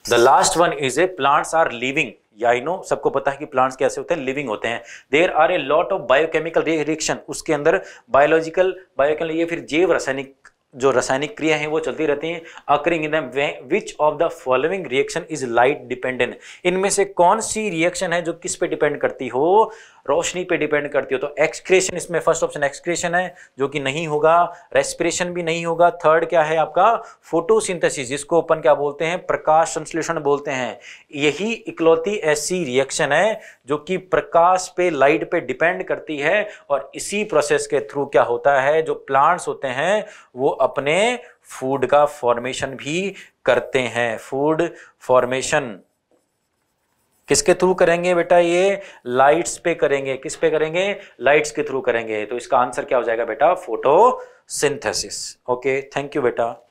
Speaker 6: the last one is a plants are living या इनो नो सबको पता है कि प्लांट्स कैसे होते हैं लिविंग होते हैं there are a lot of biochemical reaction उसके अंदर बायोलॉजिकल बायोकेमिकल ये फिर जैव रासायनिक जो रासायनिक क्रिया है वो चलती रहती हैं occurring in which of the following reaction is light dependent इनमें से कौन सी रिएक्शन है जो किस पे डिपेंड करती हो रोशनी पे डिपेंड करती हो तो एक्सक्रेशन इसमें फर्स्ट ऑप्शन एक्सक्रेशन है जो कि नहीं होगा रेस्पिरेशन भी नहीं होगा थर्ड क्या है आपका फोटोसिंथेसिस जिसको अपन क्या बोलते हैं प्रकाश संश्लेषण बोलते हैं यही इकलौती ऐसी रिएक्शन है जो कि प्रकाश पे लाइट पे डिपेंड करती है और इसी प्रोसेस के थ्रू क्या होता है जो प्लांट्स होते हैं वो अपने फूड का फॉर्मेशन भी करते हैं फूड फॉर्मेशन किसके थ्रू करेंगे बेटा ये लाइट्स पे करेंगे किस पे करेंगे लाइट्स के थ्रू करेंगे तो इसका आंसर क्या हो जाएगा बेटा फोटोसिंथेसिस ओके थैंक यू बेटा